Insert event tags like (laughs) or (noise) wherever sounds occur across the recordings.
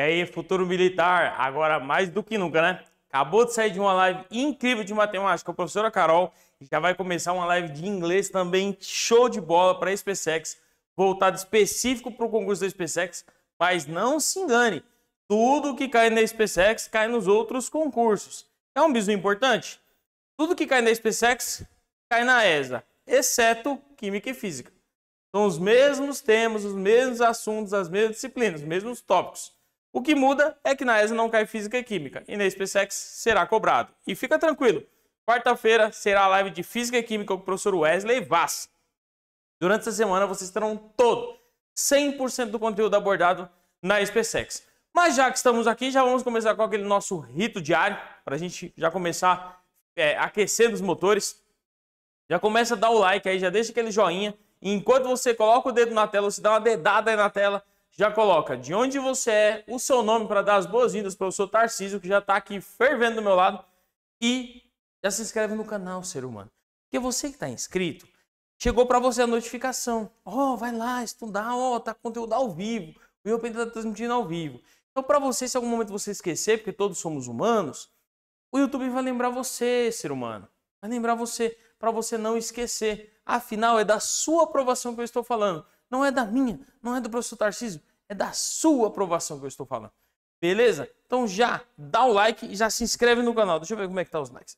E aí, futuro militar, agora mais do que nunca, né? Acabou de sair de uma live incrível de matemática, a professora Carol, já vai começar uma live de inglês também, show de bola para a SpaceX, voltado específico para o concurso da SpaceX, mas não se engane, tudo que cai na SpaceX cai nos outros concursos. É um bizu importante? Tudo que cai na SpaceX cai na ESA, exceto Química e Física. São os mesmos temas, os mesmos assuntos, as mesmas disciplinas, os mesmos tópicos. O que muda é que na ESA não cai física e química, e na SpaceX será cobrado. E fica tranquilo, quarta-feira será a live de física e química com o professor Wesley Vaz. Durante essa semana vocês terão todo, 100% do conteúdo abordado na SpaceX. Mas já que estamos aqui, já vamos começar com aquele nosso rito diário, para a gente já começar é, aquecendo os motores. Já começa a dar o like aí, já deixa aquele joinha. E enquanto você coloca o dedo na tela, você dá uma dedada aí na tela, já coloca de onde você é, o seu nome para dar as boas-vindas para o seu Tarcísio, que já está aqui fervendo do meu lado, e já se inscreve no canal, ser humano. Porque você que está inscrito, chegou para você a notificação. Ó, oh, vai lá estudar, ó, oh, tá conteúdo ao vivo. O YouTube está transmitindo ao vivo. Então, para você, se algum momento você esquecer, porque todos somos humanos, o YouTube vai lembrar você, ser humano. Vai lembrar você, para você não esquecer. Afinal, é da sua aprovação que eu estou falando. Não é da minha, não é do professor Tarcísio, é da sua aprovação que eu estou falando. Beleza? Então já dá o like e já se inscreve no canal. Deixa eu ver como é que tá os likes.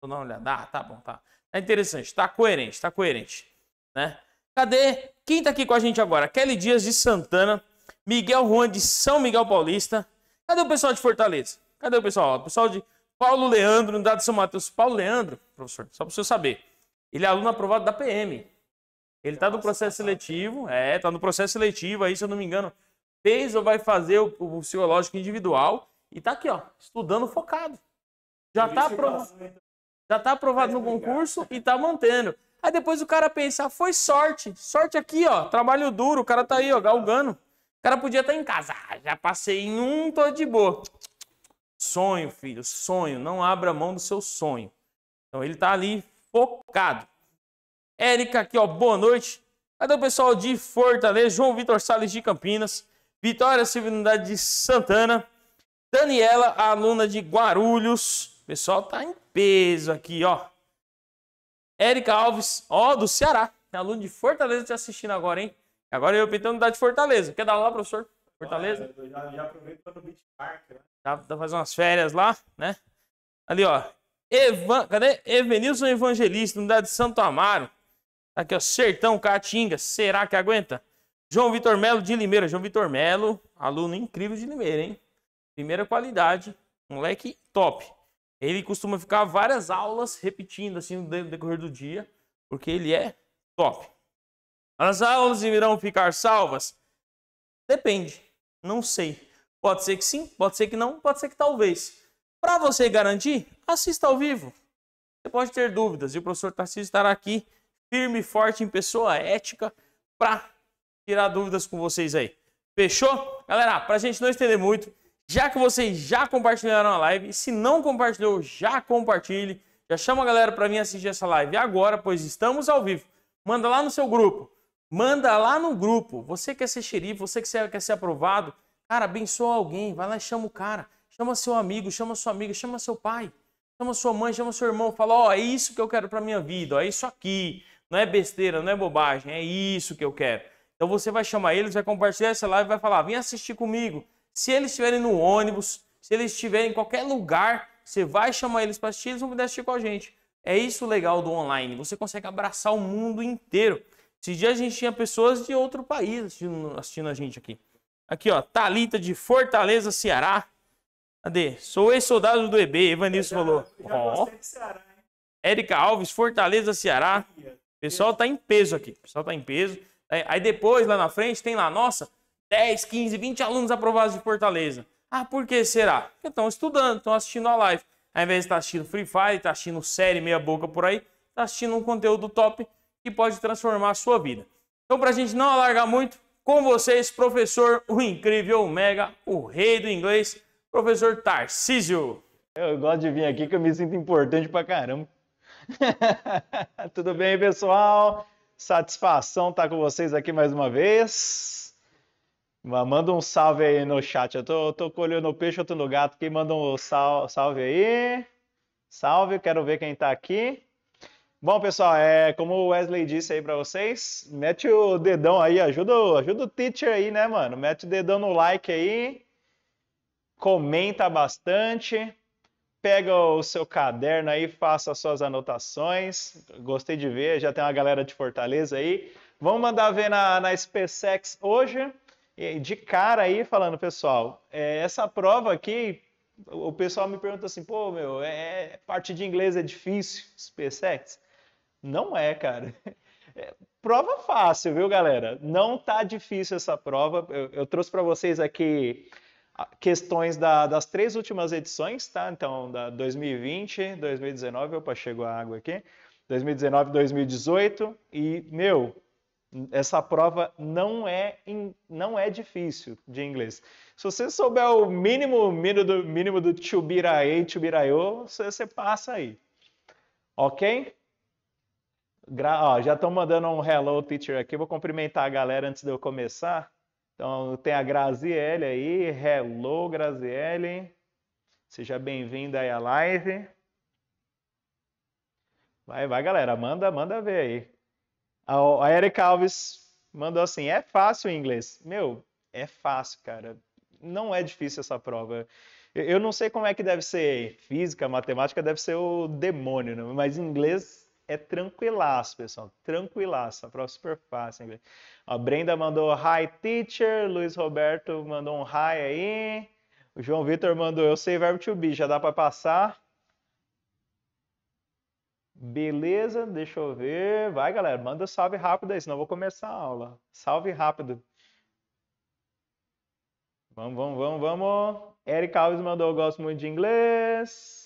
Vou dar uma olhada. Ah, tá bom, tá. Tá interessante, tá coerente, tá coerente, né? Cadê? Quem tá aqui com a gente agora? Kelly Dias de Santana, Miguel Juan de São Miguel Paulista. Cadê o pessoal de Fortaleza? Cadê o pessoal? O pessoal de Paulo Leandro, no dado de São Mateus. Paulo Leandro, professor, só para o senhor saber, ele é aluno aprovado da PM. Ele está no processo né? seletivo, é, está no processo seletivo aí, se eu não me engano, fez ou vai fazer o, o psicológico individual e está aqui, ó, estudando focado. Já está aprovado, né? já tá aprovado tá no concurso e está mantendo. Aí depois o cara pensa, ah, foi sorte, sorte aqui, ó, trabalho duro, o cara tá aí, ó, galgando. O cara podia estar tá em casa, ah, já passei em um, tô de boa. Sonho, filho, sonho, não abra mão do seu sonho. Então ele tá ali focado. Érica aqui, ó, boa noite. Cadê o pessoal de Fortaleza? João Vitor Sales de Campinas. Vitória Civilidade de Santana. Daniela, aluna de Guarulhos. O pessoal tá em peso aqui, ó. Érica Alves, ó, do Ceará. É aluno de Fortaleza te assistindo agora, hein? Agora eu tentando dar de Fortaleza. Quer dar lá, professor? Fortaleza? Ah, já, já aproveito para no Beach Park, né? Dá tá, tá fazer umas férias lá, né? Ali, ó. Evan, cadê? Evenilson Evangelista, unidade de Santo Amaro. Aqui, ó, Sertão, Caatinga, será que aguenta? João Vitor Melo de Limeira. João Vitor Melo, aluno incrível de Limeira, hein? Primeira qualidade, moleque top. Ele costuma ficar várias aulas repetindo assim no decorrer do dia, porque ele é top. As aulas irão ficar salvas? Depende, não sei. Pode ser que sim, pode ser que não, pode ser que talvez. Para você garantir, assista ao vivo. Você pode ter dúvidas e o professor Tarcísio estará aqui firme e forte em pessoa ética para tirar dúvidas com vocês aí. Fechou? Galera, para a gente não estender muito, já que vocês já compartilharam a live, e se não compartilhou, já compartilhe. Já chama a galera para vir assistir essa live agora, pois estamos ao vivo. Manda lá no seu grupo. Manda lá no grupo. Você quer ser xerife, você que quer ser aprovado, cara, abençoa alguém. Vai lá e chama o cara. Chama seu amigo, chama sua amiga, chama seu pai. Chama sua mãe, chama seu irmão. Fala, ó, oh, é isso que eu quero para minha vida, ó, é isso aqui. Não é besteira, não é bobagem, é isso que eu quero. Então você vai chamar eles, vai compartilhar essa live, vai falar, vem assistir comigo. Se eles estiverem no ônibus, se eles estiverem em qualquer lugar, você vai chamar eles para assistir, eles vão poder assistir com a gente. É isso legal do online, você consegue abraçar o mundo inteiro. Esse dia a gente tinha pessoas de outro país assistindo, assistindo a gente aqui. Aqui, ó, Talita de Fortaleza, Ceará. Cadê? Sou ex-soldado do EB, Evanilson falou. Ó. Ceará, Érica Alves, Fortaleza, Ceará pessoal tá em peso aqui. O pessoal tá em peso. Aí depois, lá na frente, tem lá, nossa, 10, 15, 20 alunos aprovados de Fortaleza. Ah, por que será? Porque estão estudando, estão assistindo a live. Ao invés de estar tá assistindo Free Fire, tá assistindo série meia boca por aí, tá assistindo um conteúdo top que pode transformar a sua vida. Então, para a gente não alargar muito, com vocês, professor, o incrível, o mega, o rei do inglês, professor Tarcísio. Eu gosto de vir aqui que eu me sinto importante pra caramba. (laughs) Tudo bem, pessoal? Satisfação estar tá com vocês aqui mais uma vez. Manda um salve aí no chat. Eu tô, tô colhendo o peixe, eu tô no gato. Quem manda um sal, salve aí? Salve, quero ver quem tá aqui. Bom, pessoal, é como o Wesley disse aí para vocês, mete o dedão aí, ajuda, ajuda o teacher aí, né, mano? Mete o dedão no like aí, comenta bastante pega o seu caderno aí, faça as suas anotações. Gostei de ver, já tem uma galera de Fortaleza aí. Vamos mandar ver na, na SpaceX hoje. E de cara aí, falando, pessoal, é, essa prova aqui, o pessoal me pergunta assim, pô, meu, é, é parte de inglês é difícil, SpaceX? Não é, cara. (laughs) É, prova fácil, viu, galera? Não tá difícil essa prova. Eu, eu trouxe para vocês aqui questões da, das três últimas edições, tá? Então, da 2020, 2019, opa, chegou a água aqui. 2019, 2018 e meu, essa prova não é não é difícil de inglês. Se você souber o mínimo mínimo do mínimo do chubirae, chubiraiô, você, você passa aí. OK? Gra ó, já estão mandando um hello teacher aqui. Vou cumprimentar a galera antes de eu começar. Então tem a Graziele aí. Hello, Graziele. Seja bem-vinda aí à live. Vai, vai, galera. Manda, manda ver aí. A, Eric Erika Alves mandou assim: é fácil o inglês. Meu, é fácil, cara. Não é difícil essa prova. Eu, eu não sei como é que deve ser física, matemática, deve ser o demônio, né? mas inglês é tranquilaço, pessoal. Tranquilaço. A prova super fácil. Hein? A Brenda mandou hi, teacher. Luiz Roberto mandou um hi aí. O João Vitor mandou eu sei verbo to be. Já dá para passar. Beleza, deixa eu ver. Vai, galera, manda um salve rápido aí, senão eu vou começar a aula. Salve rápido. Vamos, vamos, vamos, vamos. Eric Alves mandou eu gosto muito de inglês.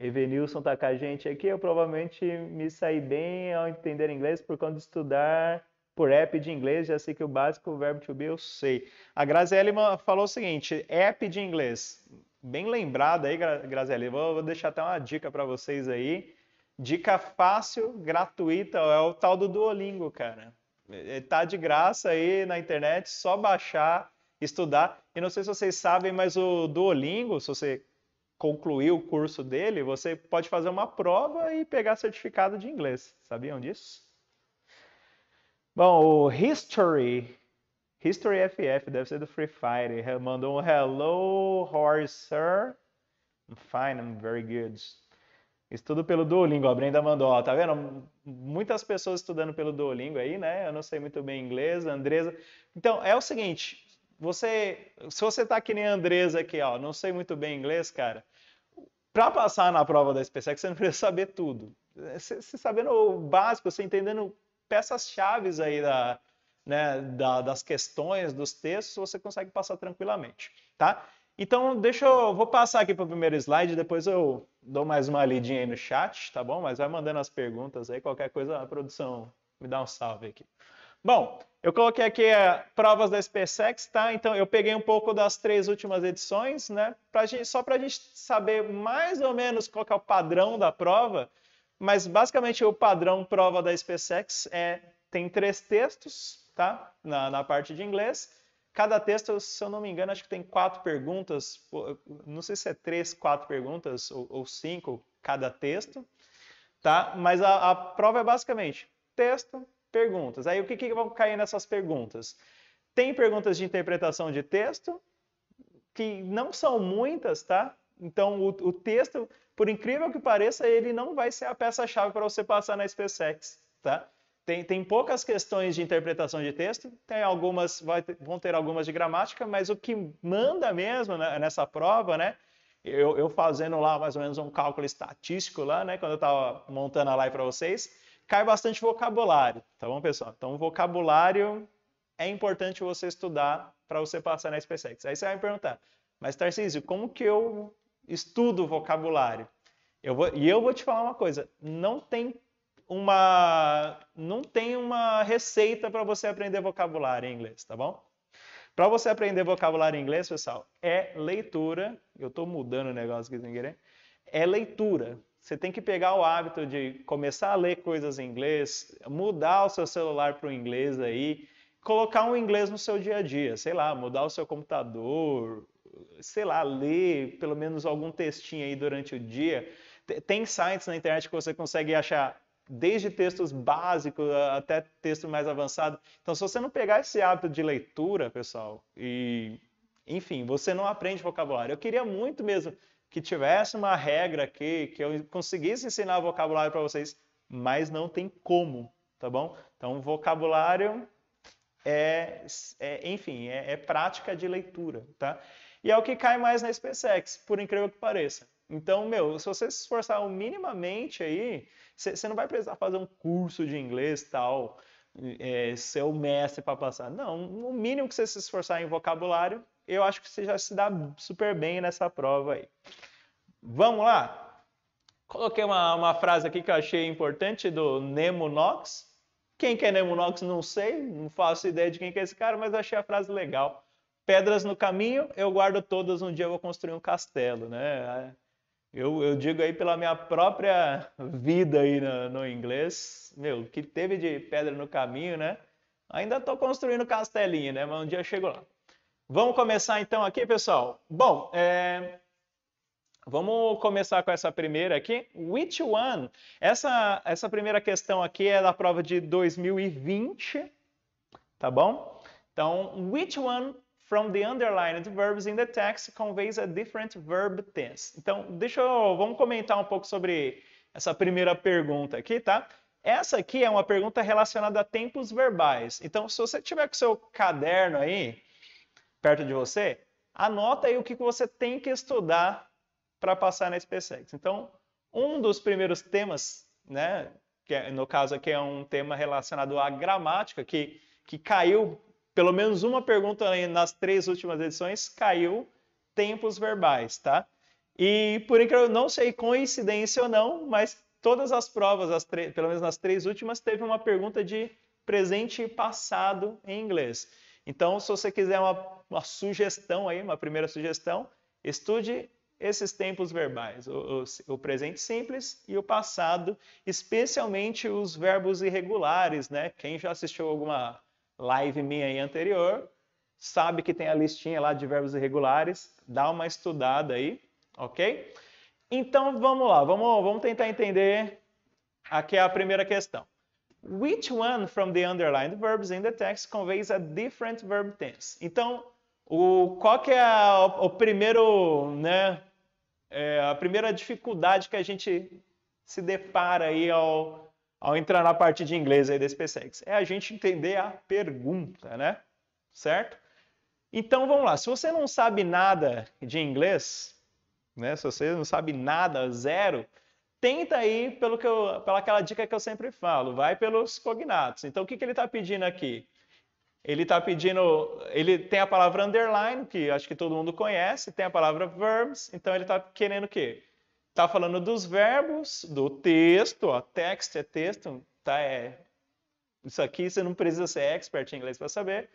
Evenilson tá com a gente aqui. Eu provavelmente me saí bem ao entender inglês por conta de estudar por app de inglês. Já sei que o básico, o verbo to be, eu sei. A Graziele falou o seguinte: app de inglês. Bem lembrado aí, Graziele. Vou, vou deixar até uma dica para vocês aí. Dica fácil, gratuita, é o tal do Duolingo, cara. É, é, tá de graça aí na internet, só baixar, estudar. E não sei se vocês sabem, mas o Duolingo, se você concluir o curso dele, você pode fazer uma prova e pegar certificado de inglês. Sabiam disso? Bom, o History, History FF, deve ser do Free Fire, mandou um hello, how are you, sir? I'm fine, I'm very good. Estudo pelo Duolingo, a Brenda mandou, ó, tá vendo? Muitas pessoas estudando pelo Duolingo aí, né? Eu não sei muito bem inglês, Andresa. Então, é o seguinte, você, se você tá que nem a Andresa aqui, ó, não sei muito bem inglês, cara, para passar na prova da SpaceX, você não precisa saber tudo. Você, sabendo o básico, você entendendo peças-chave aí da, né, da, das questões, dos textos, você consegue passar tranquilamente, tá? Então, deixa eu... Vou passar aqui para o primeiro slide, depois eu dou mais uma lidinha aí no chat, tá bom? Mas vai mandando as perguntas aí, qualquer coisa a produção me dá um salve aqui. Bom, eu coloquei aqui a é, provas da SpaceX, tá? Então eu peguei um pouco das três últimas edições, né? Pra gente, só para a gente saber mais ou menos qual é o padrão da prova. Mas basicamente o padrão prova da SpaceX é tem três textos, tá? Na, na parte de inglês. Cada texto, se eu não me engano, acho que tem quatro perguntas. Não sei se é três, quatro perguntas ou, ou cinco cada texto, tá? Mas a, a prova é basicamente texto, perguntas. Aí o que, que vão cair nessas perguntas? Tem perguntas de interpretação de texto, que não são muitas, tá? Então o, o texto, por incrível que pareça, ele não vai ser a peça-chave para você passar na SpaceX, tá? Tem, tem poucas questões de interpretação de texto, tem algumas, vai, vão ter algumas de gramática, mas o que manda mesmo né, nessa prova, né? Eu, eu, fazendo lá mais ou menos um cálculo estatístico lá, né? Quando eu estava montando a live para vocês, cai bastante vocabulário, tá bom, pessoal? Então, vocabulário é importante você estudar para você passar na SpaceX. Aí você vai me perguntar, mas Tarcísio, como que eu estudo vocabulário? Eu vou, e eu vou te falar uma coisa, não tem uma, não tem uma receita para você aprender vocabulário em inglês, tá bom? Para você aprender vocabulário em inglês, pessoal, é leitura. Eu estou mudando o negócio aqui sem querer. É leitura, você tem que pegar o hábito de começar a ler coisas em inglês, mudar o seu celular para o inglês aí, colocar um inglês no seu dia a dia, sei lá, mudar o seu computador, sei lá, ler pelo menos algum textinho aí durante o dia. Tem sites na internet que você consegue achar desde textos básicos até texto mais avançado. Então, se você não pegar esse hábito de leitura, pessoal, e enfim, você não aprende vocabulário. Eu queria muito mesmo que tivesse uma regra aqui, que eu conseguisse ensinar vocabulário para vocês, mas não tem como, tá bom? Então, vocabulário é, é enfim, é, é, prática de leitura, tá? E é o que cai mais na SpaceX, por incrível que pareça. Então, meu, se você se esforçar minimamente aí, você não vai precisar fazer um curso de inglês tal, é, ser o mestre para passar. Não, o mínimo que você se esforçar em vocabulário, eu acho que você já se dá super bem nessa prova aí. Vamos lá? Coloquei uma, uma frase aqui que eu achei importante do Nemo Knox. Quem que é Nemo Knox não sei, não faço ideia de quem que é esse cara, mas achei a frase legal. Pedras no caminho, eu guardo todas, um dia eu vou construir um castelo, né? Eu, eu digo aí pela minha própria vida aí no, no inglês, meu, que teve de pedra no caminho, né? Ainda estou construindo castelinho, né? Mas um dia eu chego lá. Vamos começar então aqui, pessoal? Bom, é... vamos começar com essa primeira aqui. Which one? Essa, essa primeira questão aqui é da prova de 2020, tá bom? Então, which one from the underlined verbs in the text conveys a different verb tense? Então, deixa eu... Vamos comentar um pouco sobre essa primeira pergunta aqui, tá? Essa aqui é uma pergunta relacionada a tempos verbais. Então, se você tiver com seu caderno aí perto de você, anota aí o que você tem que estudar para passar na SpaceX. Então, um dos primeiros temas, né, que é, no caso aqui é um tema relacionado à gramática, que, que caiu, pelo menos uma pergunta nas três últimas edições, caiu tempos verbais, tá? E por incrível, não sei coincidência ou não, mas todas as provas, as pelo menos nas três últimas, teve uma pergunta de presente e passado em inglês. Então, se você quiser uma, uma sugestão aí, uma primeira sugestão, estude esses tempos verbais, o, o, o, presente simples e o passado, especialmente os verbos irregulares, né? Quem já assistiu alguma live minha aí anterior, sabe que tem a listinha lá de verbos irregulares, dá uma estudada aí, ok? Então vamos lá, vamos, vamos tentar entender aqui a primeira questão. Which one from the underlined verbs in the text conveys a different verb tense? Então, o, qual que é a, o primeiro, né, é, a primeira dificuldade que a gente se depara aí ao, ao entrar na parte de inglês aí desse PSEX? É a gente entender a pergunta, né? Certo? Então, vamos lá. Se você não sabe nada de inglês, né, se você não sabe nada, zero, tenta aí pelo que eu, pela aquela dica que eu sempre falo, vai pelos cognatos. Então, o que, que ele está pedindo aqui? Ele está pedindo, ele tem a palavra underline, que acho que todo mundo conhece, tem a palavra verbs, então ele está querendo o quê? Está falando dos verbos, do texto, ó, text é texto, tá? É, isso aqui você não precisa ser expert em inglês para saber.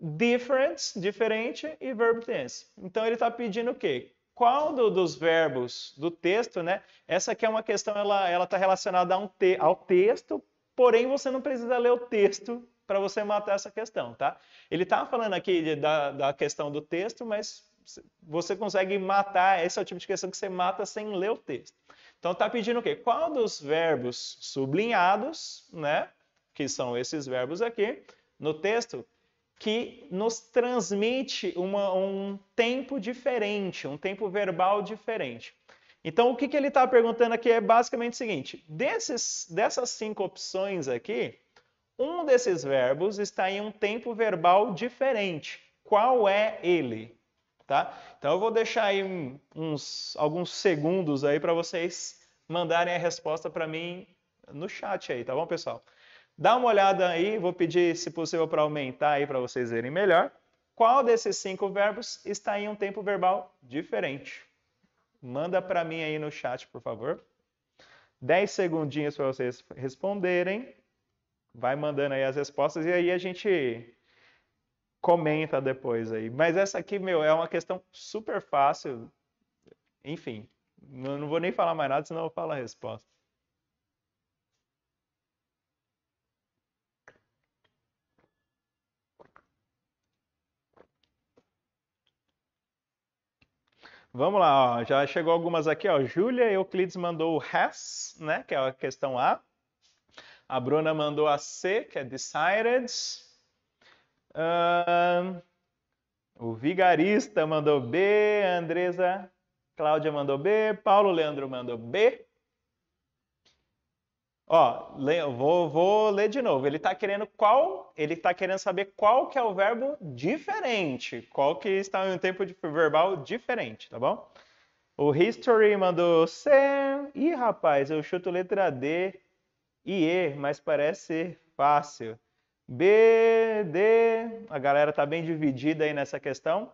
Different, diferente, e verb tense. Então ele está pedindo o quê? qual do, dos verbos do texto, né? Essa aqui é uma questão, ela ela está relacionada um te, ao texto, porém você não precisa ler o texto para você matar essa questão, tá? Ele estava tá falando aqui de, da, da questão do texto, mas você consegue matar, esse é o tipo de questão que você mata sem ler o texto. Então está pedindo o quê? Qual dos verbos sublinhados, né, que são esses verbos aqui, no texto, que nos transmite uma, um tempo diferente, um tempo verbal diferente. Então, o que, que ele está perguntando aqui é basicamente o seguinte: desses, dessas cinco opções aqui, um desses verbos está em um tempo verbal diferente. Qual é ele? Tá? Então, eu vou deixar aí uns, alguns segundos aí para vocês mandarem a resposta para mim no chat aí, tá bom, pessoal? Dá uma olhada aí, vou pedir, se possível, para aumentar aí para vocês verem melhor. Qual desses cinco verbos está em um tempo verbal diferente? Manda para mim aí no chat, por favor. Dez segundinhos para vocês responderem. Vai mandando aí as respostas e aí a gente comenta depois aí. Mas essa aqui, meu, é uma questão super fácil. Enfim, não vou nem falar mais nada, senão eu falo a resposta. Vamos lá, ó, já chegou algumas aqui. Ó. Júlia Euclides mandou o has, né, que é a questão A. A Bruna mandou a C, que é decided. Uh, o Vigarista mandou B. Andresa Cláudia mandou B. Paulo Leandro mandou B. Ó, vou, vou ler de novo. Ele está querendo qual? Ele está querendo saber qual que é o verbo diferente, qual que está em um tempo verbal diferente, tá bom? O history mandou Sam. Ih, rapaz, eu chuto letra D e E, mas parece fácil. B, D, a galera tá bem dividida aí nessa questão,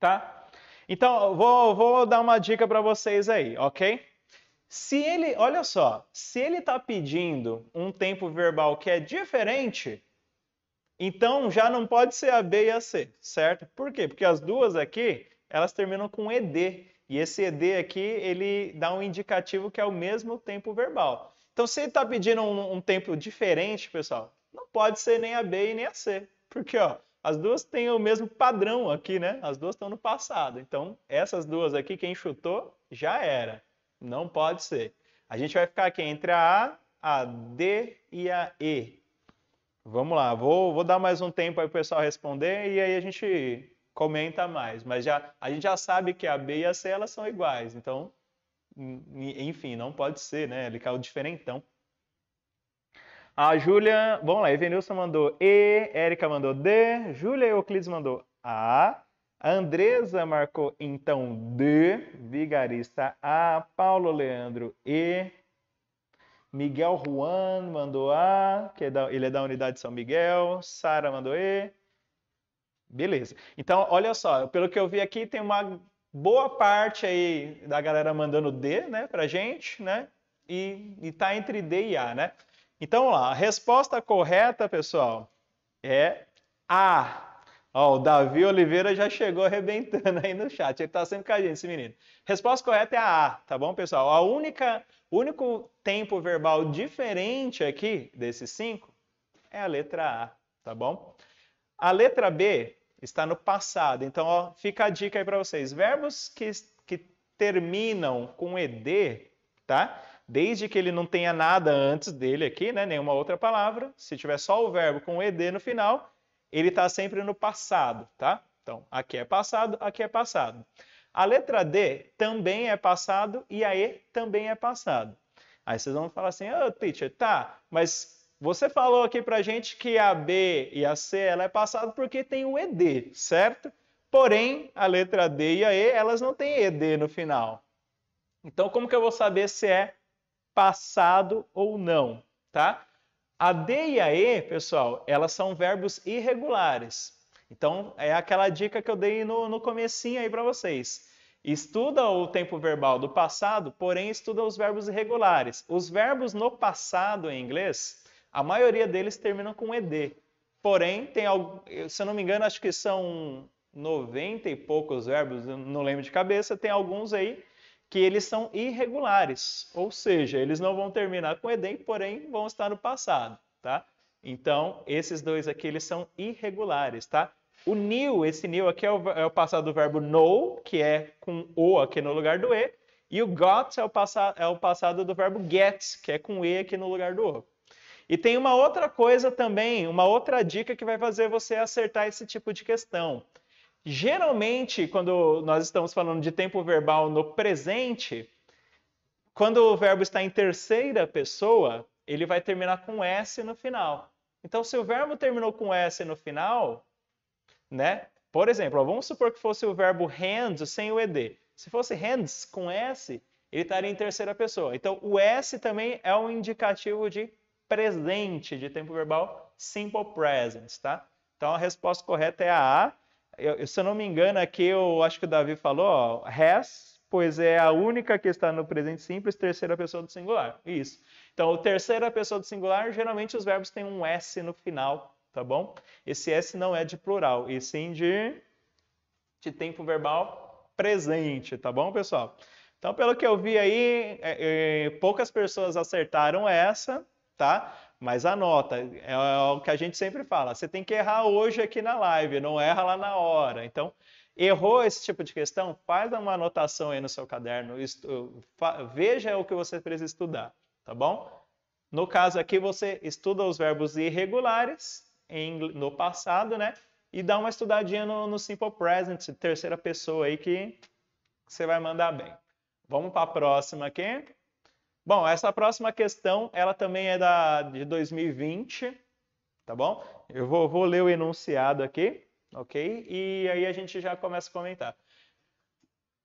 tá? Então, vou, vou dar uma dica para vocês aí, ok? Se ele, olha só, se ele está pedindo um tempo verbal que é diferente, então já não pode ser a B e a C, certo? Por quê? Porque as duas aqui, elas terminam com ED. E esse ED aqui, ele dá um indicativo que é o mesmo tempo verbal. Então, se ele está pedindo um, um, tempo diferente, pessoal, não pode ser nem a B e nem a C. Porque, ó, as duas têm o mesmo padrão aqui, né? As duas estão no passado. Então, essas duas aqui, quem chutou, já era. Não pode ser. A gente vai ficar aqui entre a A, a D e a E. Vamos lá, vou, vou dar mais um tempo aí para o pessoal responder e aí a gente comenta mais. Mas já, a gente já sabe que a B e a C elas são iguais, então, enfim, não pode ser, né? Ele caiu diferentão. A Júlia, vamos lá, Evenilson mandou E, Érica mandou D, Júlia Euclides mandou A, a Andresa marcou então D, vigarista A, Paulo Leandro E, Miguel Juan mandou A, que é da, ele é da unidade São Miguel, Sara mandou E. Beleza. Então, olha só, pelo que eu vi aqui, tem uma boa parte aí da galera mandando D, né, pra gente, né? E, e tá entre D e A, né? Então, lá, a resposta correta, pessoal, é A. Ó, o Davi Oliveira já chegou arrebentando aí no chat. Ele tá sempre com a gente, esse menino. Resposta correta é a A, tá bom, pessoal? A única, único tempo verbal diferente aqui desses cinco é a letra A, tá bom? A letra B está no passado. Então, ó, fica a dica aí para vocês. Verbos que, que terminam com ED, tá? Desde que ele não tenha nada antes dele aqui, né? Nenhuma outra palavra. Se tiver só o verbo com ED no final, ele está sempre no passado, tá? Então, aqui é passado, aqui é passado. A letra D também é passado e a E também é passado. Aí vocês vão falar assim, ah, oh, teacher, tá, mas você falou aqui para gente que a B e a C ela é passado porque tem o ED, certo? Porém, a letra D e a E, elas não têm ED no final. Então, como que eu vou saber se é passado ou não, tá? A D e a E, pessoal, elas são verbos irregulares. Então, é aquela dica que eu dei no, no comecinho aí para vocês. Estuda o tempo verbal do passado, porém estuda os verbos irregulares. Os verbos no passado em inglês, a maioria deles terminam com ED. Porém, tem algo, se eu não me engano, acho que são 90 e poucos verbos, não lembro de cabeça, tem alguns aí que eles são irregulares, ou seja, eles não vão terminar com eden, porém vão estar no passado, tá? Então, esses dois aqui, eles são irregulares, tá? O new, esse new aqui é o, é o passado do verbo know, que é com o aqui no lugar do e, e o got é o, passa, é o passado do verbo get, que é com e aqui no lugar do o. E tem uma outra coisa também, uma outra dica que vai fazer você acertar esse tipo de questão. Geralmente, quando nós estamos falando de tempo verbal no presente, quando o verbo está em terceira pessoa, ele vai terminar com S no final. Então, se o verbo terminou com S no final, né? Por exemplo, vamos supor que fosse o verbo hands sem o ED. Se fosse hands com S, ele estaria em terceira pessoa. Então, o S também é um indicativo de presente, de tempo verbal simple present, tá? Então, a resposta correta é a A eu, se eu não me engano, aqui é eu acho que o Davi falou, ó, has, pois é a única que está no presente simples, terceira pessoa do singular. Isso. Então, o terceira pessoa do singular, geralmente os verbos têm um S no final, tá bom? Esse S não é de plural, e sim de, de tempo verbal presente, tá bom, pessoal? Então, pelo que eu vi aí, é, é, poucas pessoas acertaram essa, tá? Mas anota, é, é o que a gente sempre fala. Você tem que errar hoje aqui na live, não erra lá na hora. Então, errou esse tipo de questão, faz uma anotação aí no seu caderno, veja o que você precisa estudar, tá bom? No caso aqui, você estuda os verbos irregulares em, no passado, né? E dá uma estudadinha no, no simple present, terceira pessoa aí que você vai mandar bem. Vamos para a próxima aqui. Bom, essa próxima questão, ela também é da, de 2020, tá bom? Eu vou, vou ler o enunciado aqui, ok? E aí a gente já começa a comentar.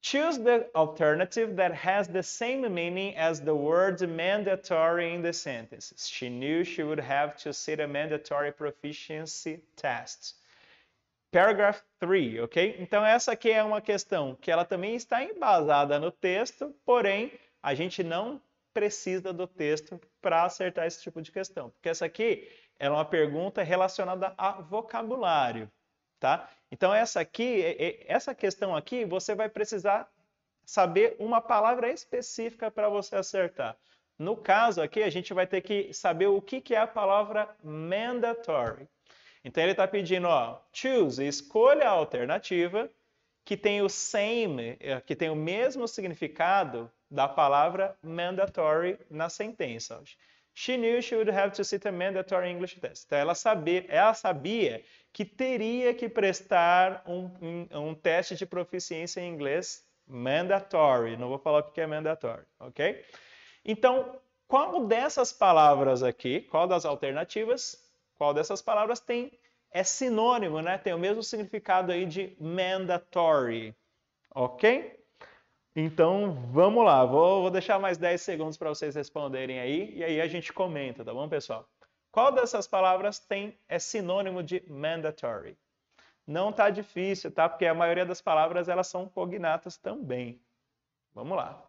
Choose the alternative that has the same meaning as the word mandatory in the sentence. She knew she would have to sit a mandatory proficiency test. Paragraph 3, ok? Então, essa aqui é uma questão que ela também está embasada no texto, porém, a gente não precisa do texto para acertar esse tipo de questão. Porque essa aqui é uma pergunta relacionada a vocabulário, tá? Então essa aqui, é, é, essa questão aqui, você vai precisar saber uma palavra específica para você acertar. No caso aqui, a gente vai ter que saber o que, que é a palavra mandatory. Então ele está pedindo, ó, choose, escolha a alternativa que tem o same, eh, que tem o mesmo significado da palavra mandatory na sentença. She knew she would have to sit a mandatory English test. Então, ela sabia, ela sabia que teria que prestar um, um, um teste de proficiência em inglês mandatory. Não vou falar o que é mandatory, ok? Então, qual dessas palavras aqui, qual das alternativas, qual dessas palavras tem é sinônimo, né? Tem o mesmo significado aí de mandatory, ok? Então vamos lá, vou, vou deixar mais 10 segundos para vocês responderem aí e aí a gente comenta, tá bom, pessoal? Qual dessas palavras tem é sinônimo de mandatory? Não tá difícil, tá? Porque a maioria das palavras elas são cognatas também. Vamos lá.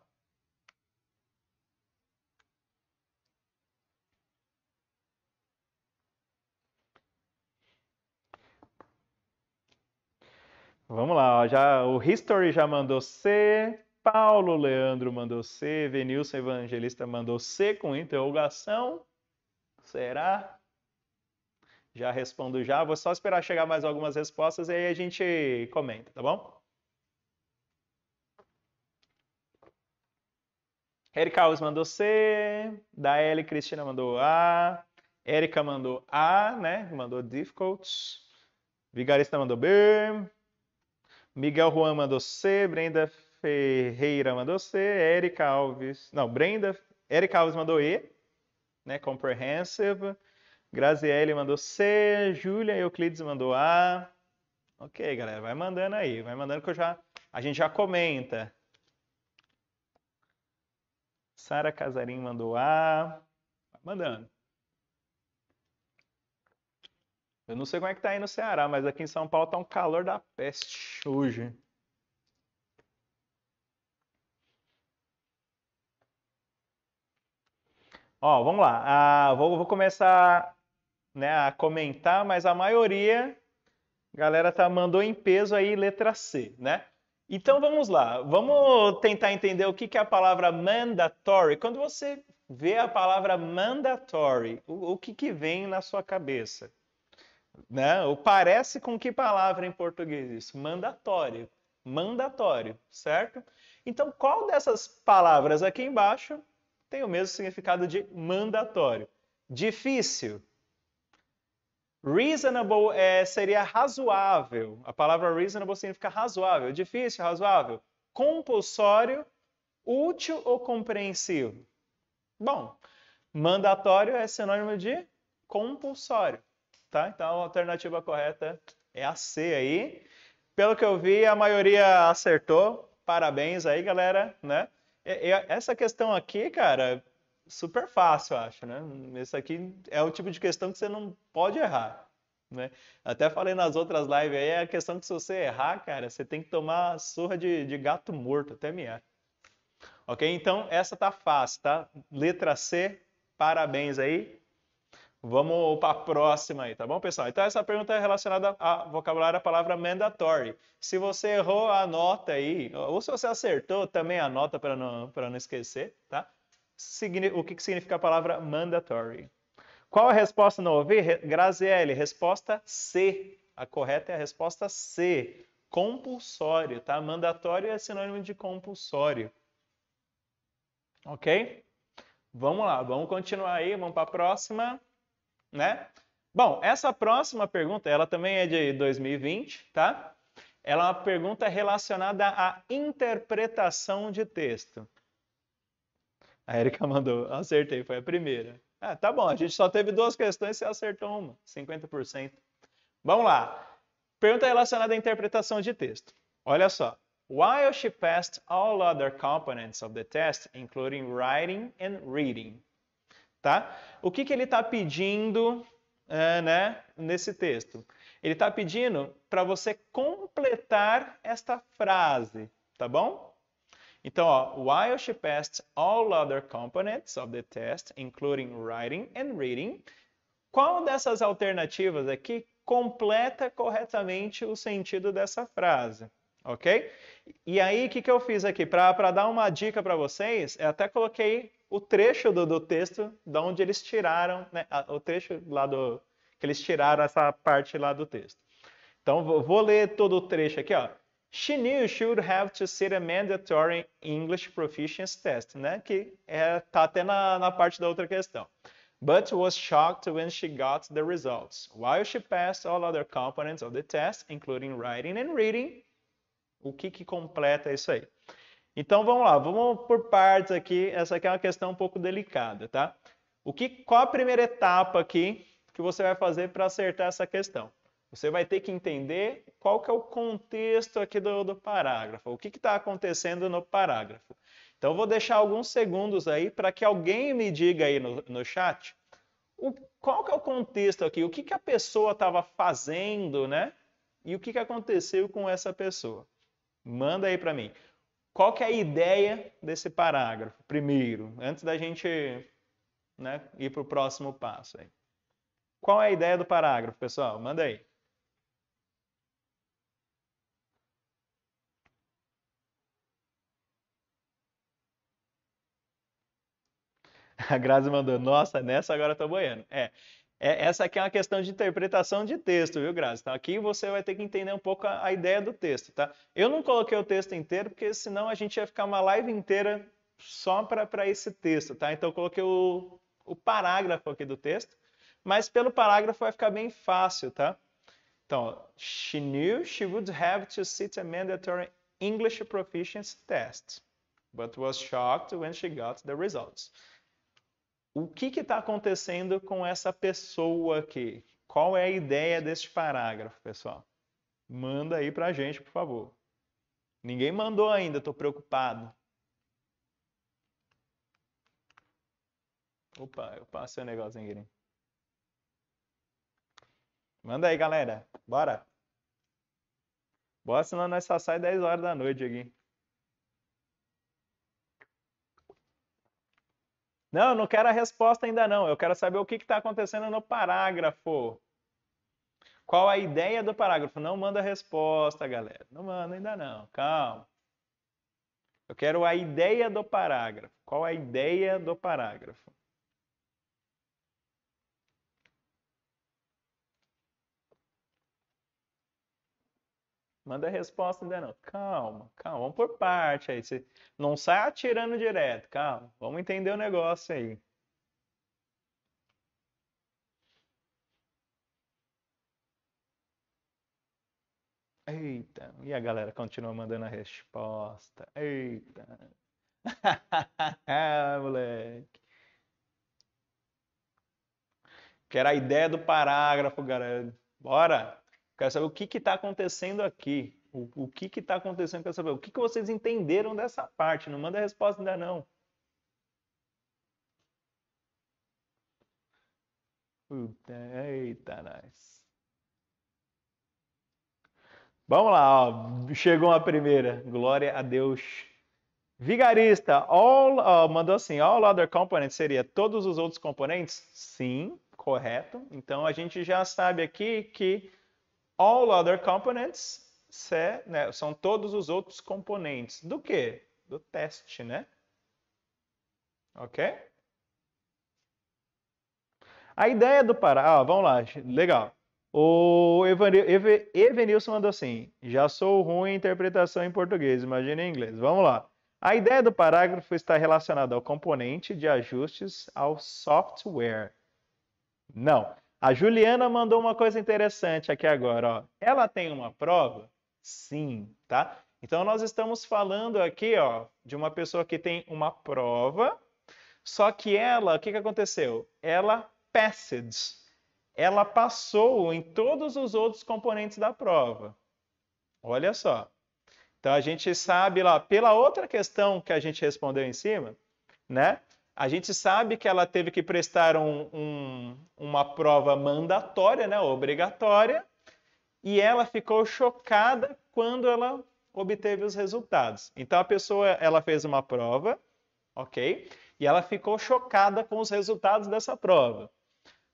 Vamos lá, ó, já o History já mandou C, Paulo Leandro mandou C, Venilson Evangelista mandou C com interrogação. Será? Já respondo já, vou só esperar chegar mais algumas respostas e aí a gente comenta, tá bom? Eric Alves mandou C, Daeli Cristina mandou A, Erika mandou A, né? Mandou difficult. Vigarista mandou B, Miguel Juan mandou C, Brenda Ferreira mandou C, Eric Alves. Não, Brenda. Eric Alves mandou E, né? Comprehensive. Graziele mandou C, Júlia Euclides mandou A. Ok, galera, vai mandando aí, vai mandando que eu já, a gente já comenta. Sara Casarim mandou A. Vai mandando. Eu não sei como é que tá aí no Ceará, mas aqui em São Paulo tá um calor da peste hoje. Ó, vamos lá. Ah, vou, vou, começar né, a comentar, mas a maioria, galera, tá, mandou em peso aí letra C, né? Então vamos lá, vamos tentar entender o que, que é a palavra mandatory. Quando você vê a palavra mandatory, o, o que, que vem na sua cabeça? Né? Ou parece com que palavra em português isso? Mandatório. Mandatório, certo? Então, qual dessas palavras aqui embaixo tem o mesmo significado de mandatório. Difícil. Reasonable é, seria razoável. A palavra reasonable significa razoável. Difícil, razoável. Compulsório, útil ou compreensivo? Bom, mandatório é sinônimo de compulsório. Tá? Então a alternativa correta é a C aí. Pelo que eu vi, a maioria acertou. Parabéns aí, galera, né? É, é, essa questão aqui, cara, super fácil, acho, né? Esse aqui é o tipo de questão que você não pode errar. Né? Até falei nas outras lives aí, é a questão que se você errar, cara, você tem que tomar surra de, de gato morto, até é. Ok? Então, essa tá fácil, tá? Letra C, parabéns aí. Vamos para a próxima aí, tá bom, pessoal? Então, essa pergunta é relacionada ao vocabulário da palavra mandatory. Se você errou, anota aí. Ou se você acertou, também anota para não, não esquecer, tá? O que, que significa a palavra mandatory? Qual a resposta não ouvi? Graziele, resposta C. A correta é a resposta C. Compulsório, tá? Mandatório é sinônimo de compulsório. Ok? Vamos lá, vamos continuar aí, vamos para a próxima né? Bom, essa próxima pergunta, ela também é de 2020, tá? Ela é uma pergunta relacionada à interpretação de texto. A Erika (laughs) mandou, acertei, foi a primeira. Ah, tá bom, a gente só teve duas questões e você acertou uma, 50%. Vamos lá. Pergunta relacionada à interpretação de texto. Olha só. While she passed all other components of the test, including writing and reading. Tá? O que, que ele está pedindo é, né, nesse texto? Ele está pedindo para você completar esta frase, tá bom? Então, ó, while she passed all other components of the test, including writing and reading, qual dessas alternativas aqui completa corretamente o sentido dessa frase? Ok? E aí, o que, que eu fiz aqui? Para dar uma dica para vocês, eu até coloquei o trecho do, do texto da onde eles tiraram, né, o trecho lá do que eles tiraram essa parte lá do texto. Então vou, vou ler todo o trecho aqui, ó. She knew she would have to sit a mandatory English proficiency test, né? Que é, tá até na, na parte da outra questão. But was shocked when she got the results. While she passed all other components of the test, including writing and reading. O que que completa isso aí? Então vamos lá, vamos por partes aqui. Essa aqui é uma questão um pouco delicada, tá? O que, qual a primeira etapa aqui que você vai fazer para acertar essa questão? Você vai ter que entender qual que é o contexto aqui do, do parágrafo, o que está acontecendo no parágrafo. Então vou deixar alguns segundos aí para que alguém me diga aí no, no chat o, qual que é o contexto aqui, o que, que a pessoa estava fazendo, né? E o que, que aconteceu com essa pessoa. Manda aí para mim. Qual que é a ideia desse parágrafo, primeiro, antes da gente né, ir para o próximo passo? Aí. Qual é a ideia do parágrafo, pessoal? Manda aí. (laughs) A Grazi mandou, nossa, nessa agora eu tô boiando. É, é, essa aqui é uma questão de interpretação de texto, viu, Grazi? Então, aqui você vai ter que entender um pouco a, a, ideia do texto, tá? Eu não coloquei o texto inteiro, porque senão a gente ia ficar uma live inteira só para esse texto, tá? Então, eu coloquei o, o parágrafo aqui do texto, mas pelo parágrafo vai ficar bem fácil, tá? Então, she knew she would have to sit a mandatory English proficiency test, but was shocked when she got the results o que está acontecendo com essa pessoa aqui? Qual é a ideia deste parágrafo, pessoal? Manda aí para a gente, por favor. Ninguém mandou ainda, estou preocupado. Opa, eu passei o um negócio, hein, né? Manda aí, galera. Bora. Bora, senão nós só sai 10 horas da noite aqui. Não, não quero a resposta ainda não. Eu quero saber o que está acontecendo no parágrafo. Qual a ideia do parágrafo? Não manda a resposta, galera. Não manda ainda não. Calma. Eu quero a ideia do parágrafo. Qual a ideia do parágrafo? Manda a resposta ainda né, não. Calma, calma, vamos por parte aí. Você não sai atirando direto, calma. Vamos entender o negócio aí. Eita, e a galera continua mandando a resposta. Eita. (laughs) moleque. Que era a ideia do parágrafo, galera. Bora! Quero saber o que está acontecendo aqui. O, o que está acontecendo? Quero saber o que, que vocês entenderam dessa parte. Não manda a resposta ainda não. Puta, eita, nós. Vamos lá, ó. chegou a primeira. Glória a Deus. Vigarista, all, ó, mandou assim, all other components seria todos os outros componentes? Sim, correto. Então a gente já sabe aqui que All other components se, né, são todos os outros componentes. Do que? Do teste, né? Ok? A ideia do parágrafo... Ah, vamos lá, legal. O Evanilson mandou assim, já sou ruim em interpretação em português, imagina em inglês. Vamos lá. A ideia do parágrafo está relacionada ao componente de ajustes ao software. Não. A Juliana mandou uma coisa interessante aqui agora. Ó. Ela tem uma prova? Sim, tá? Então nós estamos falando aqui ó, de uma pessoa que tem uma prova, só que ela, o que, que aconteceu? Ela passed. Ela passou em todos os outros componentes da prova. Olha só. Então a gente sabe lá, pela outra questão que a gente respondeu em cima, né? A gente sabe que ela teve que prestar um, um, uma prova mandatória, né, obrigatória, e ela ficou chocada quando ela obteve os resultados. Então a pessoa ela fez uma prova, ok? E ela ficou chocada com os resultados dessa prova.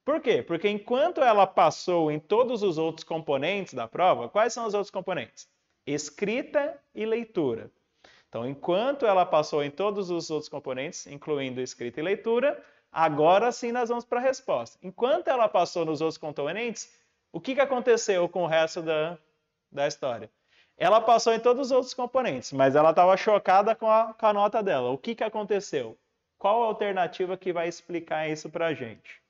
Por quê? Porque enquanto ela passou em todos os outros componentes da prova, quais são os outros componentes? Escrita e leitura. Então, enquanto ela passou em todos os outros componentes, incluindo escrita e leitura, agora sim nós vamos para a resposta. Enquanto ela passou nos outros componentes, o que, que aconteceu com o resto da, da história? Ela passou em todos os outros componentes, mas ela estava chocada com a, com a nota dela. O que, que aconteceu? Qual a alternativa que vai explicar isso para a gente?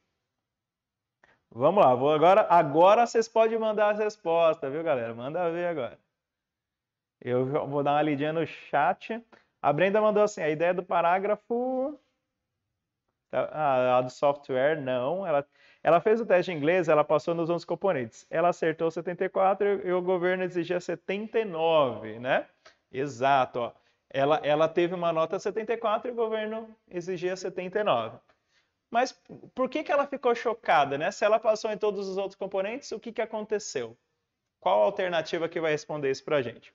Vamos lá, vou agora, agora vocês podem mandar a resposta, viu galera? Manda ver agora. Eu vou dar uma lidinha no chat. A Brenda mandou assim: a ideia do parágrafo. Tá, ah, a do software, não. Ela, ela fez o teste de inglês, ela passou nos 11 componentes. Ela acertou 74 e o governo exigia 79, né? Exato. Ó. Ela, ela teve uma nota 74 e o governo exigia 79. Mas por que, que ela ficou chocada, né? Se ela passou em todos os outros componentes, o que, que aconteceu? Qual a alternativa que vai responder isso para a gente?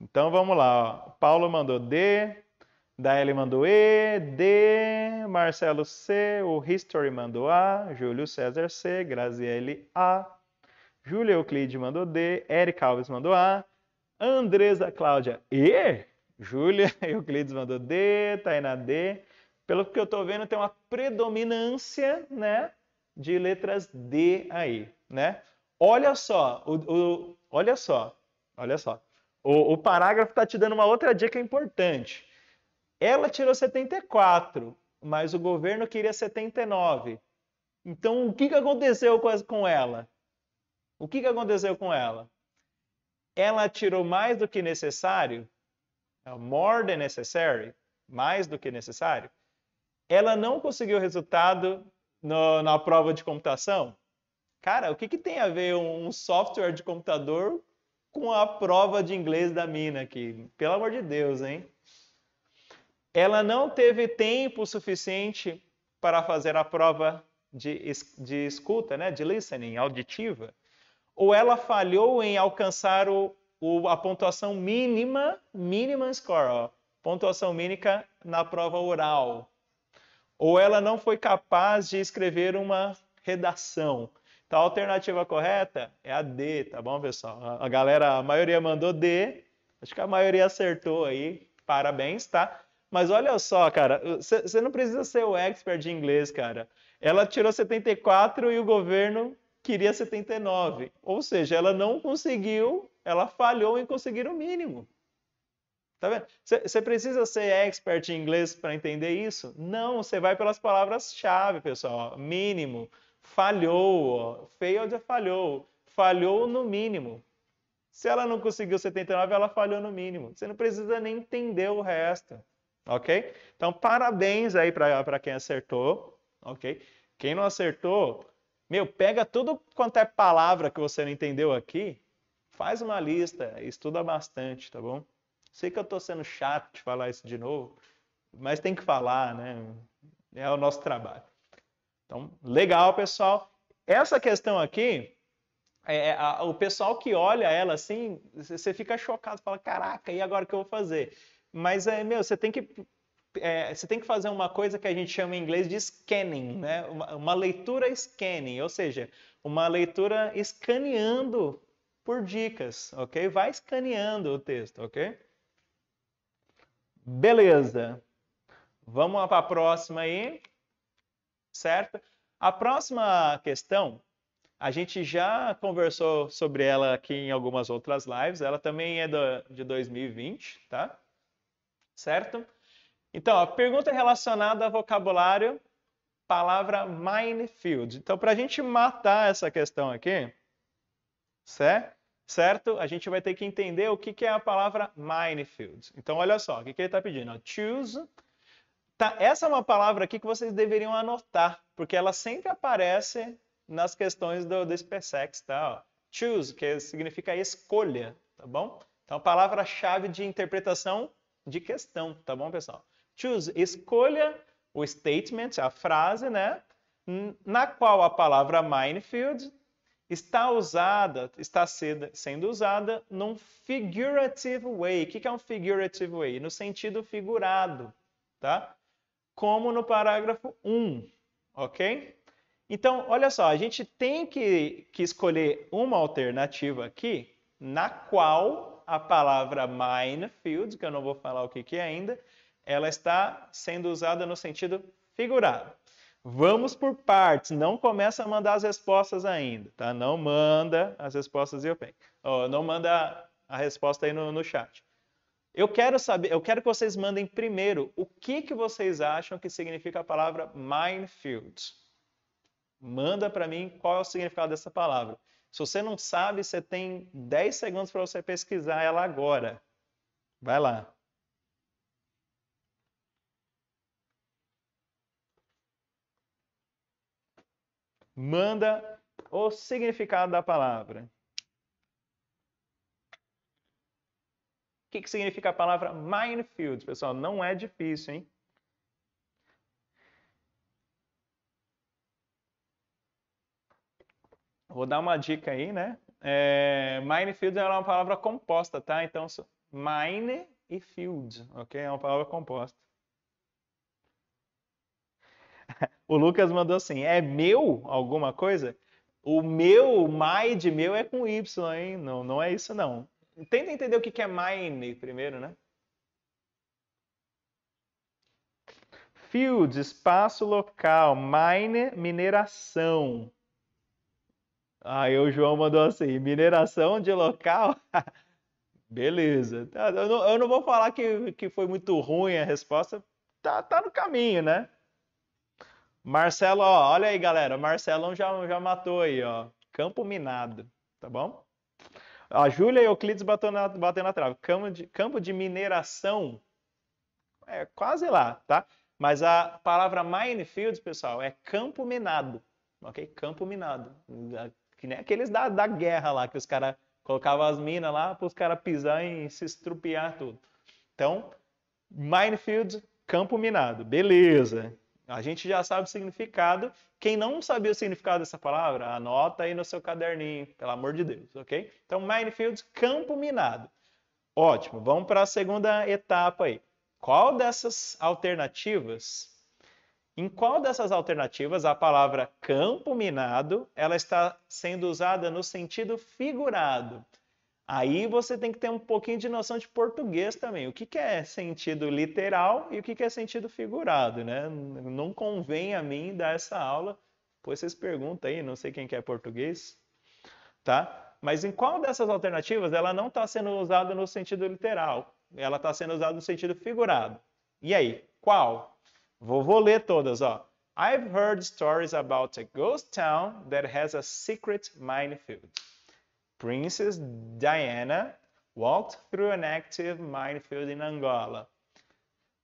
Então vamos lá. Ó. Paulo mandou D, Daeli mandou E, D, Marcelo C, o History mandou A, Júlio César C, Graziele A, Júlia Euclide mandou D, Eric Alves mandou A, Andresa Cláudia E, Júlia (laughs) Euclides mandou D, Tainá D. Pelo que eu estou vendo, tem uma predominância né, de letras D aí, né? Olha só, o, o, olha só, olha só. O, o parágrafo está te dando uma outra dica importante. Ela tirou 74, mas o governo queria 79. Então, o que, que aconteceu com, com ela? O que, que aconteceu com ela? Ela tirou mais do que necessário? É, more than necessary? Mais do que necessário? Ela não conseguiu resultado no, na prova de computação? Cara, o que, que tem a ver um software de computador com a prova de inglês da mina aqui. Pelo amor de Deus, hein? Ela não teve tempo suficiente para fazer a prova de, de escuta, né? de listening, auditiva. Ou ela falhou em alcançar o, o, a pontuação mínima, mínima score, ó, pontuação mínima na prova oral. Ou ela não foi capaz de escrever uma redação. Então a alternativa correta é a D, tá bom, pessoal? A galera, a maioria mandou D, acho que a maioria acertou aí, parabéns, tá? Mas olha só, cara, você não precisa ser o expert de inglês, cara. Ela tirou 74 e o governo queria 79. Ou seja, ela não conseguiu, ela falhou em conseguir o mínimo. Tá vendo? Você precisa ser expert em inglês para entender isso? Não, você vai pelas palavras-chave, pessoal. Mínimo, falhou, failed é falhou, falhou no mínimo. Se ela não conseguiu 79, ela falhou no mínimo. Você não precisa nem entender o resto, ok? Então, parabéns aí para quem acertou, ok? Quem não acertou, meu, pega tudo quanto é palavra que você não entendeu aqui, faz uma lista, estuda bastante, tá bom? Sei que eu tô sendo chato de falar isso de novo, mas tem que falar, né? É o nosso trabalho. Então, legal, pessoal. Essa questão aqui, é, é, a, o pessoal que olha ela assim, você fica chocado, fala, caraca, e agora o que eu vou fazer? Mas, é, meu, você tem que é, você tem que fazer uma coisa que a gente chama em inglês de scanning, né? Uma, uma, leitura scanning, ou seja, uma leitura escaneando por dicas, ok? Vai escaneando o texto, ok? Beleza. Vamos lá para a próxima aí certo? A próxima questão, a gente já conversou sobre ela aqui em algumas outras lives, ela também é do, de 2020, tá? Certo? Então, a pergunta relacionada ao vocabulário, palavra minefield. Então, para a gente matar essa questão aqui, certo? certo? A gente vai ter que entender o que é a palavra minefield. Então, olha só, o que ele está pedindo? Choose Tá, essa é uma palavra aqui que vocês deveriam anotar, porque ela sempre aparece nas questões do, do SpaceX, tá? Ó. Choose, que significa escolha, tá bom? Então, palavra-chave de interpretação de questão, tá bom, pessoal? Choose, escolha o statement, a frase, né? Na qual a palavra minefield está usada, está sendo usada num figurative way. O que é um figurative way? No sentido figurado, tá? como no parágrafo 1, ok? Então, olha só, a gente tem que, que escolher uma alternativa aqui na qual a palavra minefield, que eu não vou falar o que, que é ainda, ela está sendo usada no sentido figurado. Vamos por partes, não começa a mandar as respostas ainda, tá? Não manda as respostas e eu pego. Oh, não manda a resposta aí no, no chat. Eu quero saber, eu quero que vocês mandem primeiro o que, que vocês acham que significa a palavra minefield. Manda para mim qual é o significado dessa palavra. Se você não sabe, você tem 10 segundos para você pesquisar ela agora. Vai lá. Manda o significado da palavra. que, que significa a palavra minefield, pessoal? Não é difícil, hein? Vou dar uma dica aí, né? É, minefield é uma palavra composta, tá? Então, mine e field, ok? É uma palavra composta. (laughs) O Lucas mandou assim: é meu alguma coisa? O meu, my de meu é com Y, hein? Não, não é isso, não. Tenta entender o que é mine primeiro, né? Field, espaço local. Mine, mineração. Aí o João mandou assim: mineração de local? (laughs) Beleza. Tá, eu não, eu não, vou falar que, que foi muito ruim a resposta. Tá, tá no caminho, né? Marcelo, ó, olha aí, galera. Marcelão já, já matou aí, ó. Campo minado, tá bom? A Júlia Euclides o na, bateu na trave. Campo de, campo de mineração é quase lá, tá? Mas a palavra minefields, pessoal, é campo minado, ok? Campo minado. Que nem aqueles da, da guerra lá, que os caras colocavam as minas lá para os caras pisar e se estrupiar tudo. Então, minefields, campo minado. Beleza. A gente já sabe o significado. Quem não sabia o significado dessa palavra, anota aí no seu caderninho, pelo amor de Deus, ok? Então, minefield, campo minado. Ótimo, vamos para a segunda etapa aí. Qual dessas alternativas, em qual dessas alternativas a palavra campo minado, ela está sendo usada no sentido figurado? Aí você tem que ter um pouquinho de noção de português também. O que, que é sentido literal e o que, que é sentido figurado, né? Não convém a mim dar essa aula. Depois vocês perguntam aí, não sei quem quer é português, tá? Mas em qual dessas alternativas ela não está sendo usada no sentido literal? Ela está sendo usada no sentido figurado. E aí, qual? Vou, vou ler todas, ó. I've heard stories about a ghost town that has a secret minefield. Princess Diana walked through an active minefield in Angola.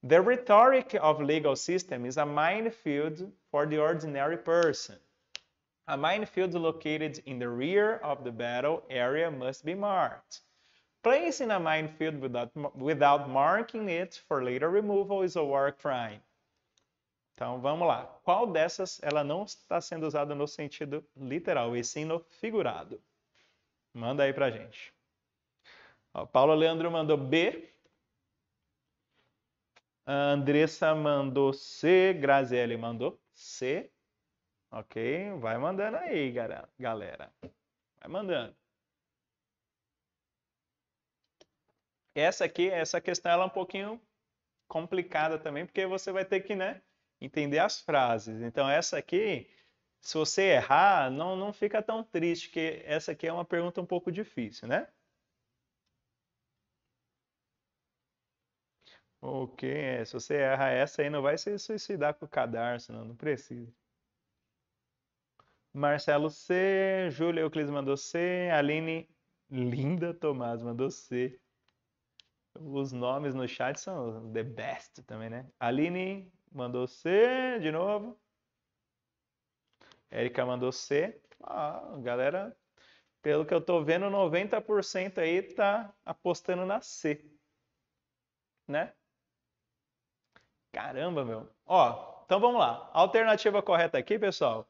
The rhetoric of legal system is a minefield for the ordinary person. A minefield located in the rear of the battle area must be marked. Placing a minefield without, without marking it for later removal is a war crime. Então vamos lá. Qual dessas ela não está sendo usada no sentido literal, e sim no figurado? Manda aí pra gente. Ó, Leandro mandou B. A Andressa mandou C. Graziele mandou C. Ok? Vai mandando aí, galera. Vai mandando. Essa aqui, essa questão ela é um pouquinho complicada também, porque você vai ter que né, entender as frases. Então, essa aqui se você errar, não, não fica tão triste, que essa aqui é uma pergunta um pouco difícil, né? Ok, é, se você erra essa aí, não vai se suicidar com o cadarço, não, não precisa. Marcelo C, Júlia Euclides mandou C, Aline Linda Tomás mandou C. Os nomes no chat são the best também, né? Aline mandou C de novo. Érica mandou C. Ah, galera, pelo que eu tô vendo, 90% aí tá apostando na C. Né? Caramba, meu. Ó, então vamos lá. Alternativa correta aqui, pessoal.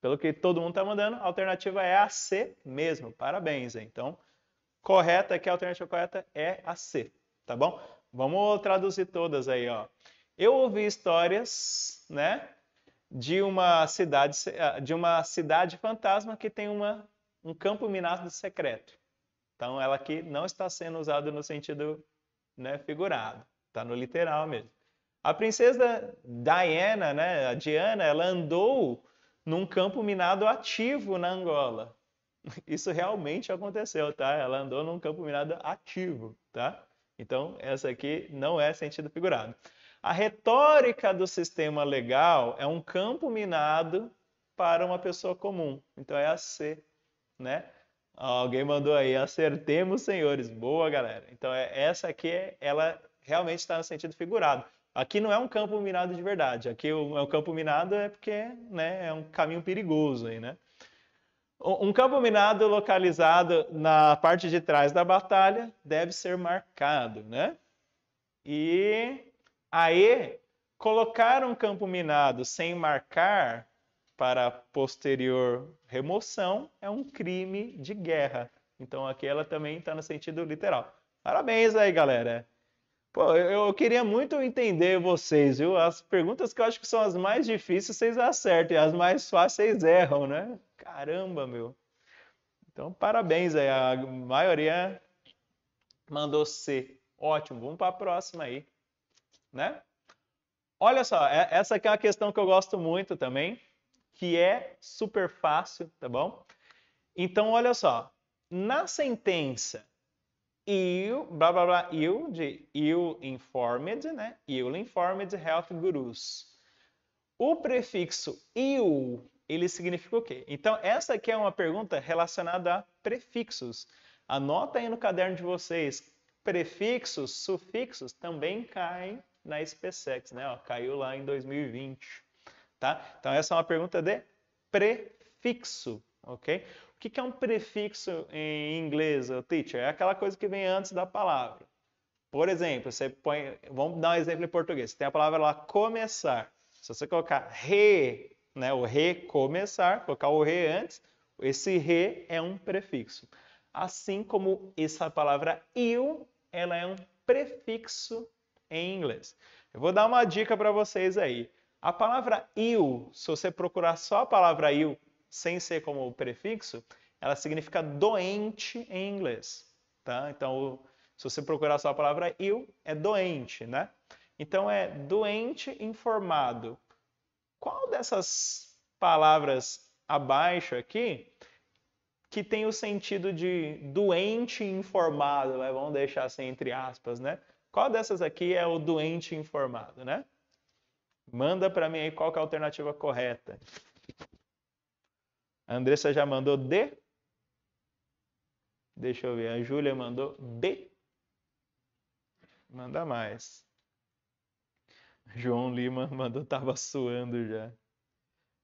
Pelo que todo mundo tá mandando, a alternativa é a C mesmo. Parabéns, hein? Então, correta aqui, a alternativa correta é a C, tá bom? Vamos traduzir todas aí, ó. Eu ouvi histórias, né? de uma cidade eh, de uma cidade fantasma que tem uma, um campo minado secreto. Então ela aqui não está sendo usada no sentido né, figurado, está no literal mesmo. A princesa Diana, né, a Diana, ela andou num campo minado ativo na Angola. (laughs) Isso realmente aconteceu, tá? Ela andou num campo minado ativo, tá? Então essa aqui não é sentido figurado. A retórica do sistema legal é um campo minado para uma pessoa comum. Então é a C, né? Alguém mandou aí, acertemos, senhores. Boa, galera. Então é, essa aqui, ela realmente está no sentido figurado. Aqui não é um campo minado de verdade. Aqui o, o é campo minado é porque né, é um caminho perigoso aí, né? Um campo minado localizado na parte de trás da batalha deve ser marcado, né? E Aí, colocar um campo minado sem marcar para posterior remoção é um crime de guerra. Então aqui ela também está no sentido literal. Parabéns aí, galera. Pô, eu queria muito entender vocês, viu? As perguntas que eu acho que são as mais difíceis, vocês acertam, e as mais fáceis vocês erram, né? Caramba, meu. Então, parabéns aí. A maioria mandou C. Ótimo, vamos para a próxima aí né? Olha só, é, essa aqui é uma questão que eu gosto muito também, que é super fácil, tá bom? Então, olha só, na sentença you, blá blá blá, you, de you informed, né? You informed health gurus. O prefixo you, ele significa o quê? Então, essa aqui é uma pergunta relacionada a prefixos. Anota aí no caderno de vocês, prefixos, sufixos também caem na SpaceX, né? Ó, caiu lá em 2020, tá? Então essa é uma pergunta de prefixo, ok? O que é um prefixo em inglês, teacher? É aquela coisa que vem antes da palavra. Por exemplo, você põe, vamos dar um exemplo em português. Você tem a palavra lá começar. Se você colocar re, né, o recomeçar, colocar o re antes, esse re é um prefixo. Assim como essa palavra il, ela é um prefixo em inglês. Eu vou dar uma dica para vocês aí. A palavra you, se você procurar só a palavra you sem ser como prefixo, ela significa doente em inglês, tá? Então, se você procurar só a palavra you, é doente, né? Então é doente informado. Qual dessas palavras abaixo aqui que tem o sentido de doente informado, né? vamos deixar assim entre aspas, né? Qual dessas aqui é o doente informado, né? Manda para mim aí qual é a alternativa correta. A Andressa já mandou D. Deixa eu ver, a Júlia mandou B. Manda mais. João Lima (laughs) mandou, tava suando já.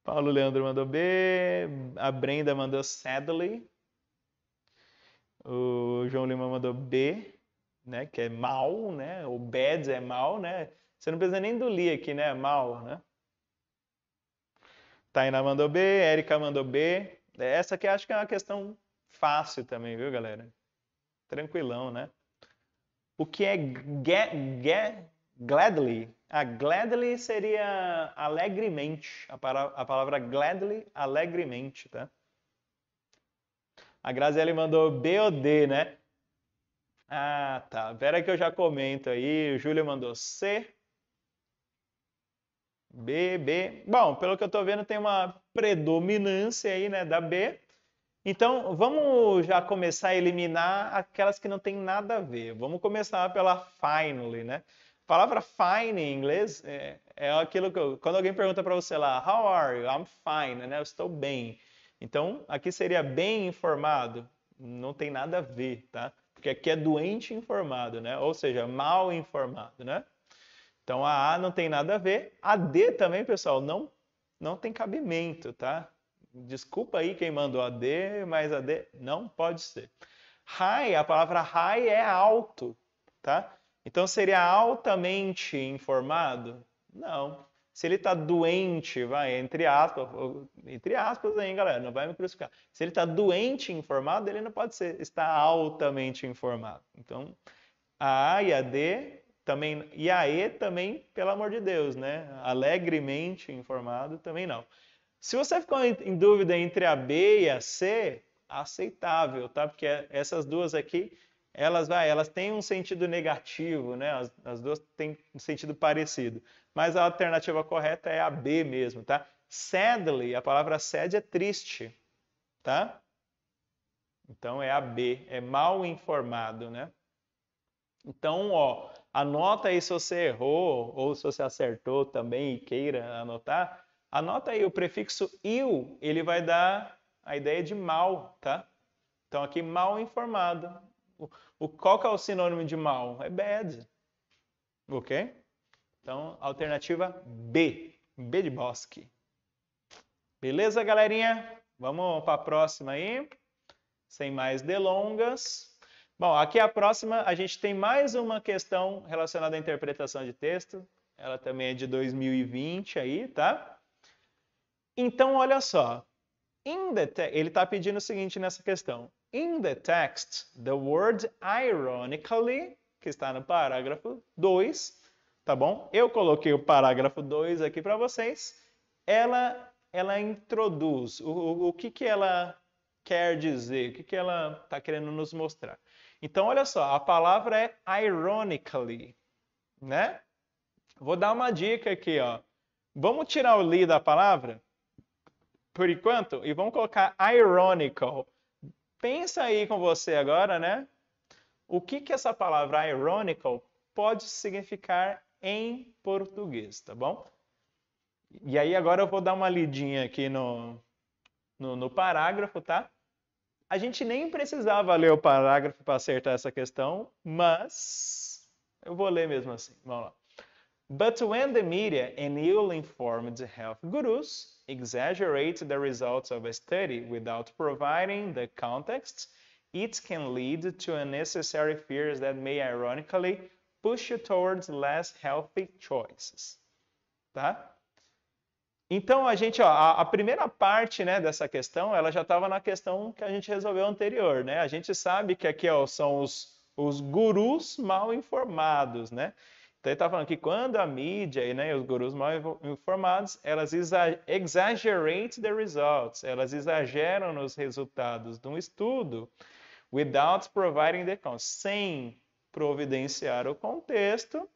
Paulo Leandro mandou B. A Brenda mandou Sadly. O João Lima mandou B né? Que é mal, né? O bad é mal, né? Você não precisa nem do li aqui, né? Mal, né? Tainá mandou B, Érica mandou B. É, essa aqui acho que é uma questão fácil também, viu, galera? Tranquilão, né? O que é get, get, gladly? A ah, gladly seria alegremente. A, para, a palavra gladly, alegremente, tá? A Graziele mandou B ou D, né? Ah, tá. Vera que eu já comento aí. O Júlio mandou C. B, B. Bom, pelo que eu estou vendo, tem uma predominância aí, né, da B. Então, vamos já começar a eliminar aquelas que não tem nada a ver. Vamos começar pela finally, né? A palavra fine em inglês é, é aquilo que... Eu, quando alguém pergunta para você lá, how are you? I'm fine, né? Eu estou bem. Então, aqui seria bem informado. Não tem nada a ver, tá? Porque aqui é doente informado, né? Ou seja, mal informado, né? Então a A não tem nada a ver. A D também, pessoal, não, não tem cabimento, tá? Desculpa aí quem mandou a D, mas a D não pode ser. High, a palavra high é alto, tá? Então seria altamente informado? Não, se ele está doente, vai, entre aspas, entre aspas aí, galera, não vai me crucificar. Se ele está doente informado, ele não pode ser, está altamente informado. Então, a A e a D também, e a E também, pelo amor de Deus, né? Alegremente informado também não. Se você ficou em dúvida entre a B e a C, aceitável, tá? Porque essas duas aqui elas vai, ah, elas têm um sentido negativo, né? As, as, duas têm um sentido parecido. Mas a alternativa correta é a B mesmo, tá? Sadly, a palavra sad é triste, tá? Então é a B, é mal informado, né? Então, ó, anota aí se você errou ou se você acertou também e queira anotar. Anota aí o prefixo il, ele vai dar a ideia de mal, tá? Então aqui mal informado, o, o, qual que é o sinônimo de mal? É bad. Ok? Então, alternativa B. B de bosque. Beleza, galerinha? Vamos para a próxima aí. Sem mais delongas. Bom, aqui é a próxima a gente tem mais uma questão relacionada à interpretação de texto. Ela também é de 2020 aí, tá? Então, olha só. ele está pedindo o seguinte nessa questão. In the text, the word ironically, que está no parágrafo 2, tá bom? Eu coloquei o parágrafo 2 aqui para vocês. Ela, ela introduz o, o, o, que, que ela quer dizer, o que, que ela está querendo nos mostrar. Então, olha só, a palavra é ironically, né? Vou dar uma dica aqui, ó. Vamos tirar o li da palavra, por enquanto, e vamos colocar ironical. Pensa aí com você agora, né? O que, que essa palavra ironical pode significar em português, tá bom? E aí agora eu vou dar uma lidinha aqui no, no, no parágrafo, tá? A gente nem precisava ler o parágrafo para acertar essa questão, mas eu vou ler mesmo assim. Vamos lá. But when the media and ill-informed health gurus exaggerate the results of a study without providing the context, it can lead to unnecessary fears that may ironically push you towards less healthy choices. Tá? Então a gente, ó, a, a primeira parte, né, dessa questão, ela já estava na questão que a gente resolveu anterior, né? A gente sabe que aqui ó, são os, os gurus mal informados, né? Então ele está falando que quando a mídia e né, os gurus mal informados, elas exaggerate the results, elas exageram nos resultados de um estudo, without providing the context, sem providenciar o contexto,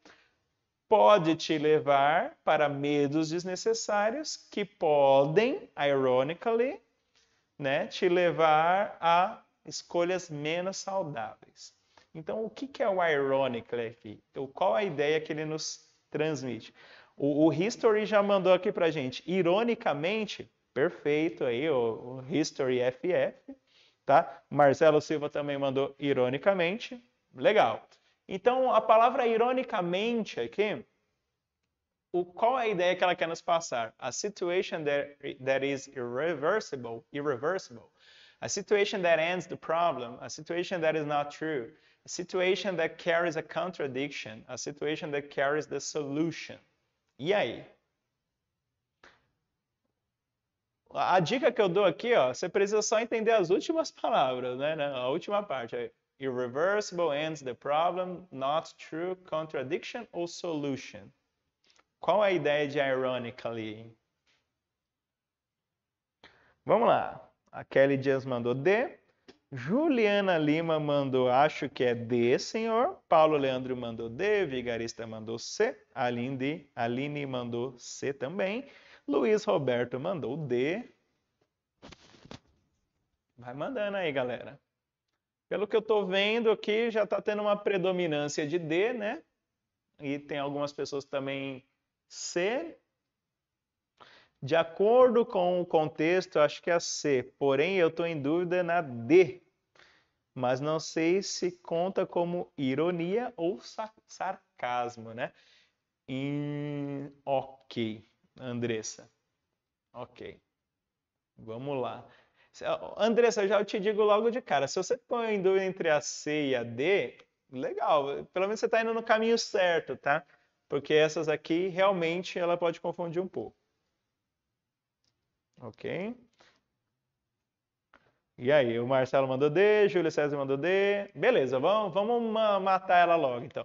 pode te levar para medos desnecessários que podem, ironically, né, te levar a escolhas menos saudáveis. Então, o que é o ironically? aqui? Então, qual a ideia que ele nos transmite? O, o History já mandou aqui para gente, ironicamente, perfeito aí, o, o History FF, tá? Marcelo Silva também mandou ironicamente, legal. Então, a palavra ironicamente aqui, o, qual a ideia que ela quer nos passar? A situation that, that is irreversible, irreversible. A situation that ends the problem, a situation that is not true a situation that carries a contradiction, a situation that carries the solution. E aí? A dica que eu dou aqui, ó, você precisa só entender as últimas palavras, né? né a última parte. É irreversible ends the problem, not true, contradiction ou solution. Qual é a ideia de ironically? Vamos lá. A Kelly Dias mandou D. Juliana Lima mandou, acho que é D, senhor. Paulo Leandro mandou D, Vigarista mandou C, Aline, Aline mandou C também. Luiz Roberto mandou D. Vai mandando aí, galera. Pelo que eu estou vendo aqui, já está tendo uma predominância de D, né? E tem algumas pessoas também C. De acordo com o contexto, acho que é a C, porém eu estou em dúvida na D mas não sei se conta como ironia ou sar sarcasmo, né? In... Hum, ok, Andressa. Ok. Vamos lá. Andressa, eu já te digo logo de cara. Se você põe dúvida entre a C e a D, legal. Pelo menos você está indo no caminho certo, tá? Porque essas aqui realmente ela pode confundir um pouco. Ok? E aí, o Marcelo mandou D, Júlio César mandou D. Beleza, vamos, vamos matar ela logo então.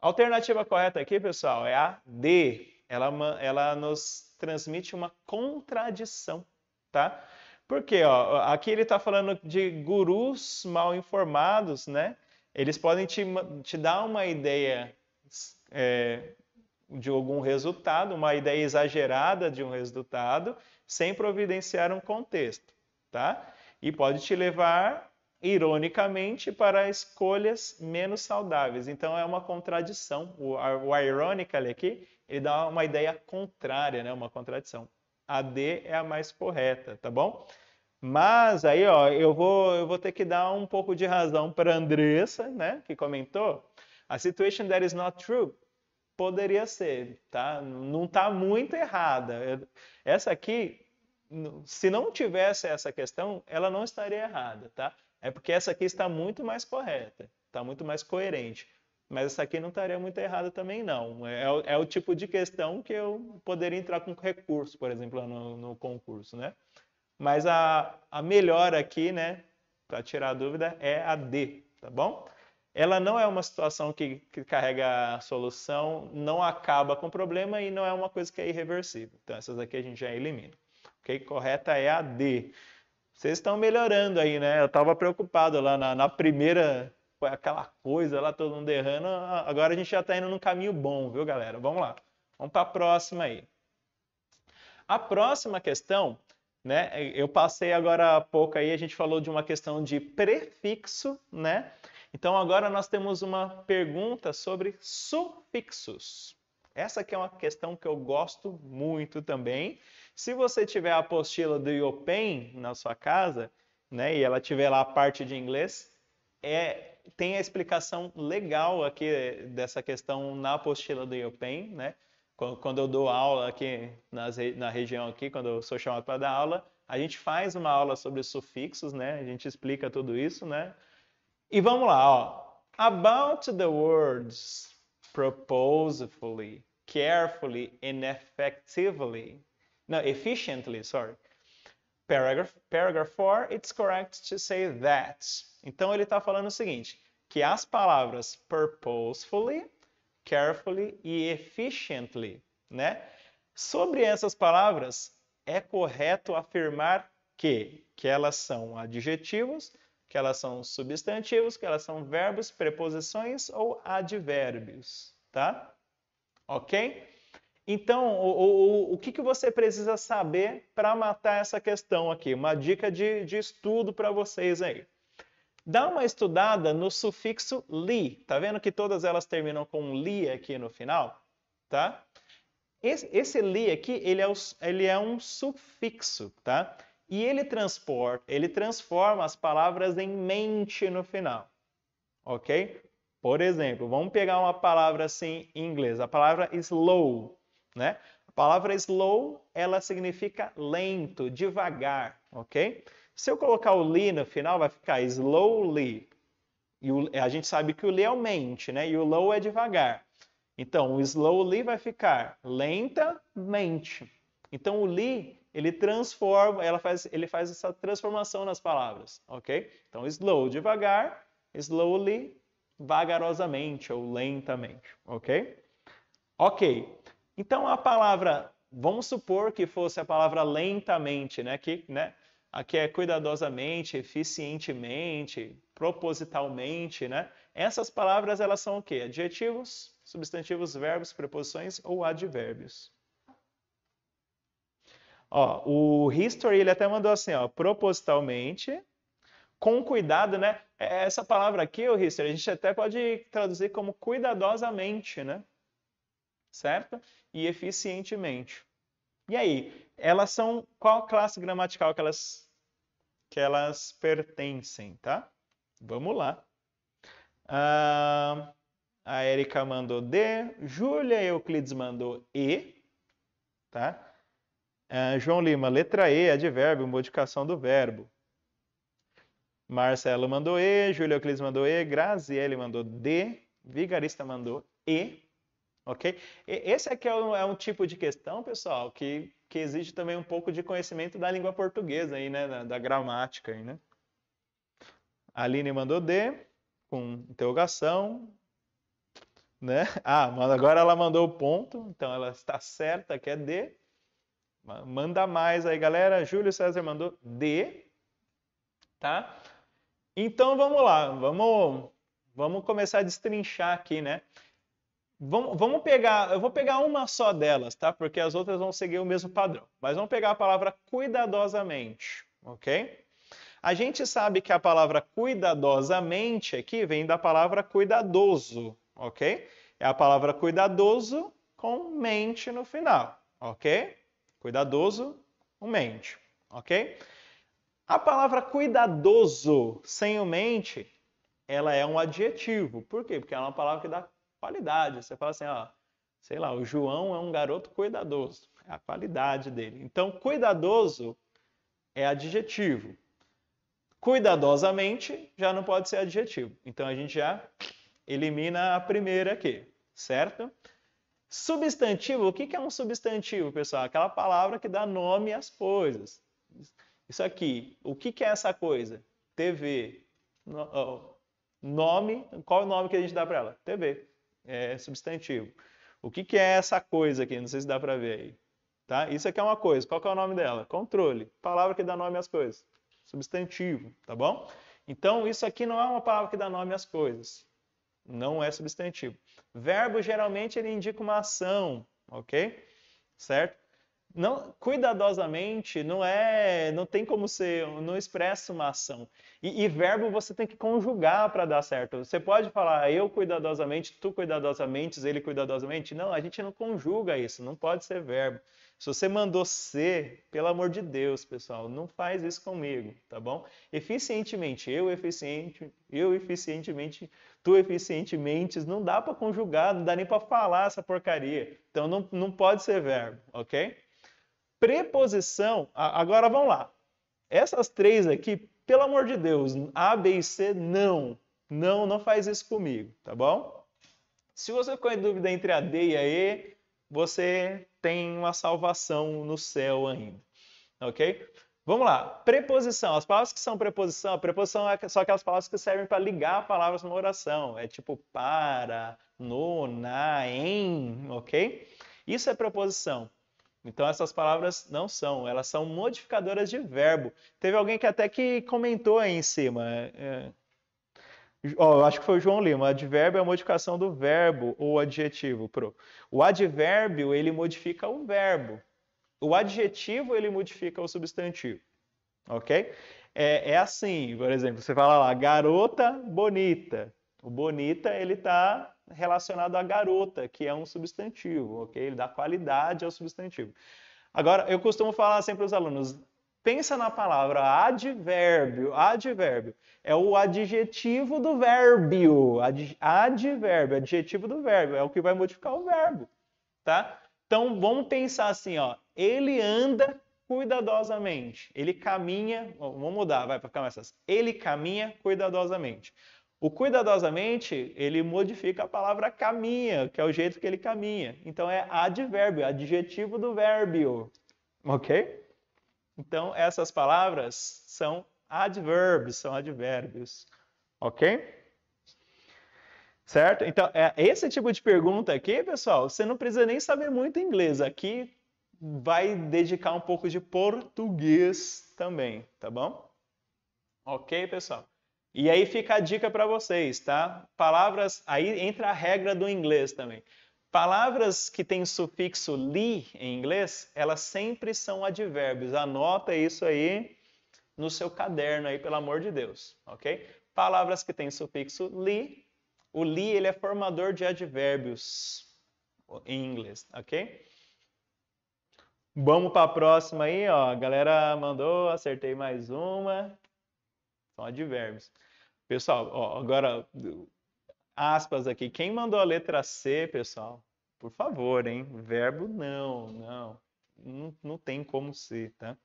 A alternativa correta aqui, pessoal, é a D. Ela, ela nos transmite uma contradição, tá? Porque ó, aqui ele está falando de gurus mal informados, né? Eles podem te, te dar uma ideia é, de algum resultado, uma ideia exagerada de um resultado, sem providenciar um contexto, tá? e pode te levar, ironicamente, para escolhas menos saudáveis. Então é uma contradição. O, o ironical aqui, ele dá uma ideia contrária, né? uma contradição. A D é a mais correta, tá bom? Mas aí, ó, eu vou, eu vou ter que dar um pouco de razão para a Andressa, né, que comentou. A situation that is not true poderia ser, tá? Não tá muito errada. Essa aqui se não tivesse essa questão, ela não estaria errada, tá? É porque essa aqui está muito mais correta, está muito mais coerente. Mas essa aqui não estaria muito errada também, não. É, é o é tipo de questão que eu poderia entrar com recurso, por exemplo, no, no concurso, né? Mas a, a melhor aqui, né, para tirar a dúvida, é a D, tá bom? Ela não é uma situação que, que carrega a solução, não acaba com o problema e não é uma coisa que é irreversível. Então, essas aqui a gente já elimina ok? Correta é a D. Vocês estão melhorando aí, né? Eu estava preocupado lá na, na primeira, aquela coisa lá, todo mundo errando. Agora a gente já está indo num caminho bom, viu, galera? Vamos lá. Vamos para a próxima aí. A próxima questão, né? Eu passei agora há pouco aí, a gente falou de uma questão de prefixo, né? Então agora nós temos uma pergunta sobre sufixos. Essa que é uma questão que eu gosto muito também. Se você tiver a apostila do Yopen na sua casa, né, e ela tiver lá a parte de inglês, é, tem a explicação legal aqui dessa questão na apostila do Yopen, né? Quando, quando eu dou aula aqui nas, na região aqui, quando eu sou chamado para dar aula, a gente faz uma aula sobre sufixos, né? A gente explica tudo isso, né? E vamos lá, ó. About the words purposefully, carefully and effectively no, efficiently, sorry. Paragraph, paragraph 4, it's correct to say that. Então ele está falando o seguinte, que as palavras purposefully, carefully e efficiently, né? Sobre essas palavras, é correto afirmar que, que elas são adjetivos, que elas são substantivos, que elas são verbos, preposições ou advérbios, tá? Ok? Então, o, o, o que, que você precisa saber para matar essa questão aqui? Uma dica de, de estudo para vocês aí. Dá uma estudada no sufixo li. Tá vendo que todas elas terminam com li aqui no final? Tá? Esse, esse li aqui, ele é, o, ele é um sufixo, tá? E ele transporta, ele transforma as palavras em mente no final. OK? Por exemplo, vamos pegar uma palavra assim em inglês, a palavra slow né? A palavra slow, ela significa lento, devagar, ok? Se eu colocar o li no final, vai ficar slowly. E o, a gente sabe que o li é mente né? E o low é devagar. Então, o slowly vai ficar lentamente. Então, o li, ele transforma, ela faz, ele faz essa transformação nas palavras, ok? Então, slow, devagar, slowly, vagarosamente ou lentamente, ok? Ok, então a palavra, vamos supor que fosse a palavra lentamente, né? Que, né? Aqui é cuidadosamente, eficientemente, propositalmente, né? Essas palavras elas são o quê? Adjetivos, substantivos, verbos, preposições ou advérbios. Ó, o history ele até mandou assim, ó, propositalmente, com cuidado, né? É essa palavra aqui, o history, a gente até pode traduzir como cuidadosamente, né? certo? E eficientemente. E aí, elas são qual classe gramatical que elas que elas pertencem, tá? Vamos lá. Ah, a Erika mandou D, Júlia Euclides mandou E, tá? Ah, João Lima, letra E, advérbio, modificação do verbo. Marcelo mandou E, Júlia Euclides mandou E, Graziele mandou D, Vigarista mandou E, Ok? E esse aqui é um, é um, tipo de questão, pessoal, que, que exige também um pouco de conhecimento da língua portuguesa, aí, né? da, da gramática. Aí, né? A Aline mandou D, com interrogação. Né? Ah, agora ela mandou o ponto, então ela está certa que é D. Manda mais aí, galera. Júlio César mandou D. Tá? Então vamos lá, vamos, vamos começar a destrinchar aqui, né? Vamos, vamos pegar, eu vou pegar uma só delas, tá? Porque as outras vão seguir o mesmo padrão. Mas vamos pegar a palavra cuidadosamente, ok? A gente sabe que a palavra cuidadosamente aqui vem da palavra cuidadoso, ok? É a palavra cuidadoso com mente no final, ok? Cuidadoso com mente, ok? A palavra cuidadoso sem o mente, ela é um adjetivo. Por quê? Porque ela é uma palavra que dá qualidade. Você fala assim, ó, sei lá, o João é um garoto cuidadoso, é a qualidade dele. Então, cuidadoso é adjetivo. Cuidadosamente já não pode ser adjetivo. Então a gente já elimina a primeira aqui, certo? Substantivo, o que é um substantivo, pessoal? Aquela palavra que dá nome às coisas. Isso aqui, o que é essa coisa? TV. Nome, qual é o nome que a gente dá para ela? TV é substantivo. O que, que é essa coisa aqui? Não sei se dá para ver aí. Tá? Isso aqui é uma coisa. Qual que é o nome dela? Controle. Palavra que dá nome às coisas. Substantivo, tá bom? Então, isso aqui não é uma palavra que dá nome às coisas. Não é substantivo. Verbo, geralmente, ele indica uma ação, ok? Certo? não cuidadosamente não é não tem como ser não expressa uma ação e, e verbo você tem que conjugar para dar certo você pode falar eu cuidadosamente tu cuidadosamente ele cuidadosamente não a gente não conjuga isso não pode ser verbo se você mandou ser pelo amor de Deus pessoal não faz isso comigo tá bom eficientemente eu eficiente eu eficientemente tu eficientemente não dá para conjugar não dá nem para falar essa porcaria então não, não pode ser verbo ok Preposição, agora vamos lá. Essas três aqui, pelo amor de Deus, A, B e C, não. Não, não faz isso comigo, tá bom? Se você ficou em dúvida entre a D e a E, você tem uma salvação no céu ainda, ok? Vamos lá, preposição. As palavras que são preposição, preposição é só aquelas palavras que servem para ligar palavras numa oração. É tipo para, no, na, em, ok? Isso é preposição. Então essas palavras não são, elas são modificadoras de verbo. Teve alguém que até que comentou aí em cima. É... Oh, eu acho que foi o João Lima. Advérbio é a modificação do verbo ou adjetivo. Pro. O advérbio ele modifica o verbo. O adjetivo ele modifica o substantivo. Ok? É, é assim, por exemplo, você fala lá, garota bonita. O bonita ele está relacionado à garota, que é um substantivo, ok? Ele dá qualidade ao substantivo. Agora, eu costumo falar sempre para os alunos, pensa na palavra advérbio, advérbio. É o adjetivo do verbo. ad, advérbio, adjetivo do verbo, é o que vai modificar o verbo, tá? Então, vamos pensar assim, ó, ele anda cuidadosamente. Ele caminha, vamos mudar, vai para ficar mais fácil. Ele caminha cuidadosamente. O cuidadosamente, ele modifica a palavra caminha, que é o jeito que ele caminha. Então é advérbio, adjetivo do verbo, Ok? Então essas palavras são adverbs, são advérbios. Ok? Certo? Então, é esse tipo de pergunta aqui, pessoal, você não precisa nem saber muito inglês. Aqui vai dedicar um pouco de português também, tá bom? Ok, pessoal? E aí fica a dica para vocês, tá? Palavras, aí entra a regra do inglês também. Palavras que têm sufixo li em inglês, elas sempre são advérbios. Anota isso aí no seu caderno aí, pelo amor de Deus, ok? Palavras que têm sufixo li, o li ele é formador de advérbios em inglês, ok? Vamos para a próxima aí, ó. A galera mandou, acertei mais uma são advérbios. Pessoal, ó, agora, aspas aqui. Quem mandou a letra C, pessoal? Por favor, hein? Verbo não, não. Não, não tem como ser, tá?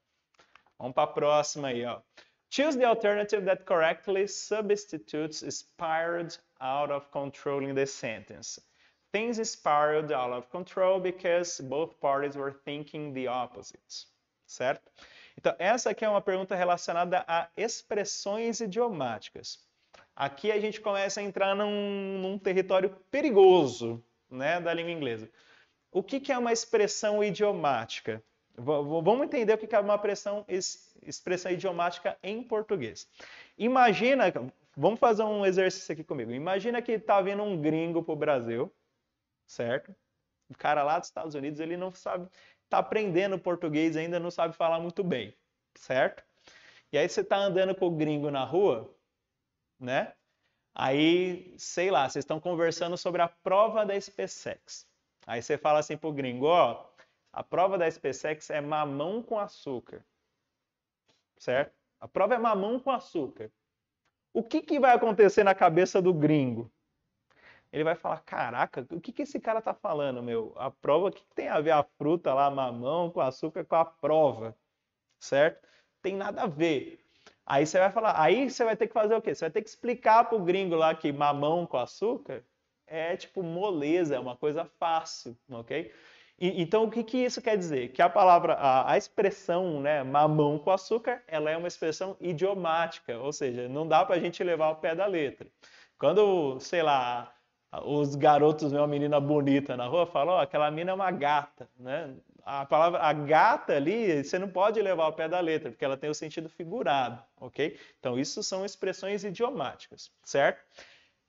Vamos para a próxima aí, ó. Choose the alternative that correctly substitutes spiraled out of control in the sentence. Things spiraled out of control because both parties were thinking the opposite. Certo? Então, essa aqui é uma pergunta relacionada a expressões idiomáticas. Aqui a gente começa a entrar num, num território perigoso né, da língua inglesa. O que, que é uma expressão idiomática? V vamos entender o que, que é uma expressão, expressão idiomática em português. Imagina, vamos fazer um exercício aqui comigo. Imagina que está vindo um gringo para o Brasil, certo? O cara lá dos Estados Unidos, ele não sabe, está aprendendo português ainda não sabe falar muito bem, certo? E aí você está andando com o gringo na rua, né? Aí, sei lá, vocês estão conversando sobre a prova da SpaceX. Aí você fala assim pro gringo, ó, a prova da SpaceX é mamão com açúcar. Certo? A prova é mamão com açúcar. O que, que vai acontecer na cabeça do gringo? ele vai falar: Caraca, o que, que esse cara tá falando, meu? A prova, o que, que tem a ver a fruta lá, mamão, com açúcar, com a prova? Certo? Tem nada a ver. Aí você vai falar, aí você vai ter que fazer o quê? Você vai ter que explicar pro gringo lá que mamão com açúcar é tipo moleza, é uma coisa fácil, ok? E, então o que, que isso quer dizer? Que a palavra, a, a, expressão, né, mamão com açúcar, ela é uma expressão idiomática, ou seja, não dá para a gente levar ao pé da letra. Quando, sei lá, os garotos vê uma menina bonita na rua, falam, oh, aquela menina é uma gata, né? A palavra a gata ali, você não pode levar ao pé da letra, porque ela tem o sentido figurado, ok? Então, isso são expressões idiomáticas, certo?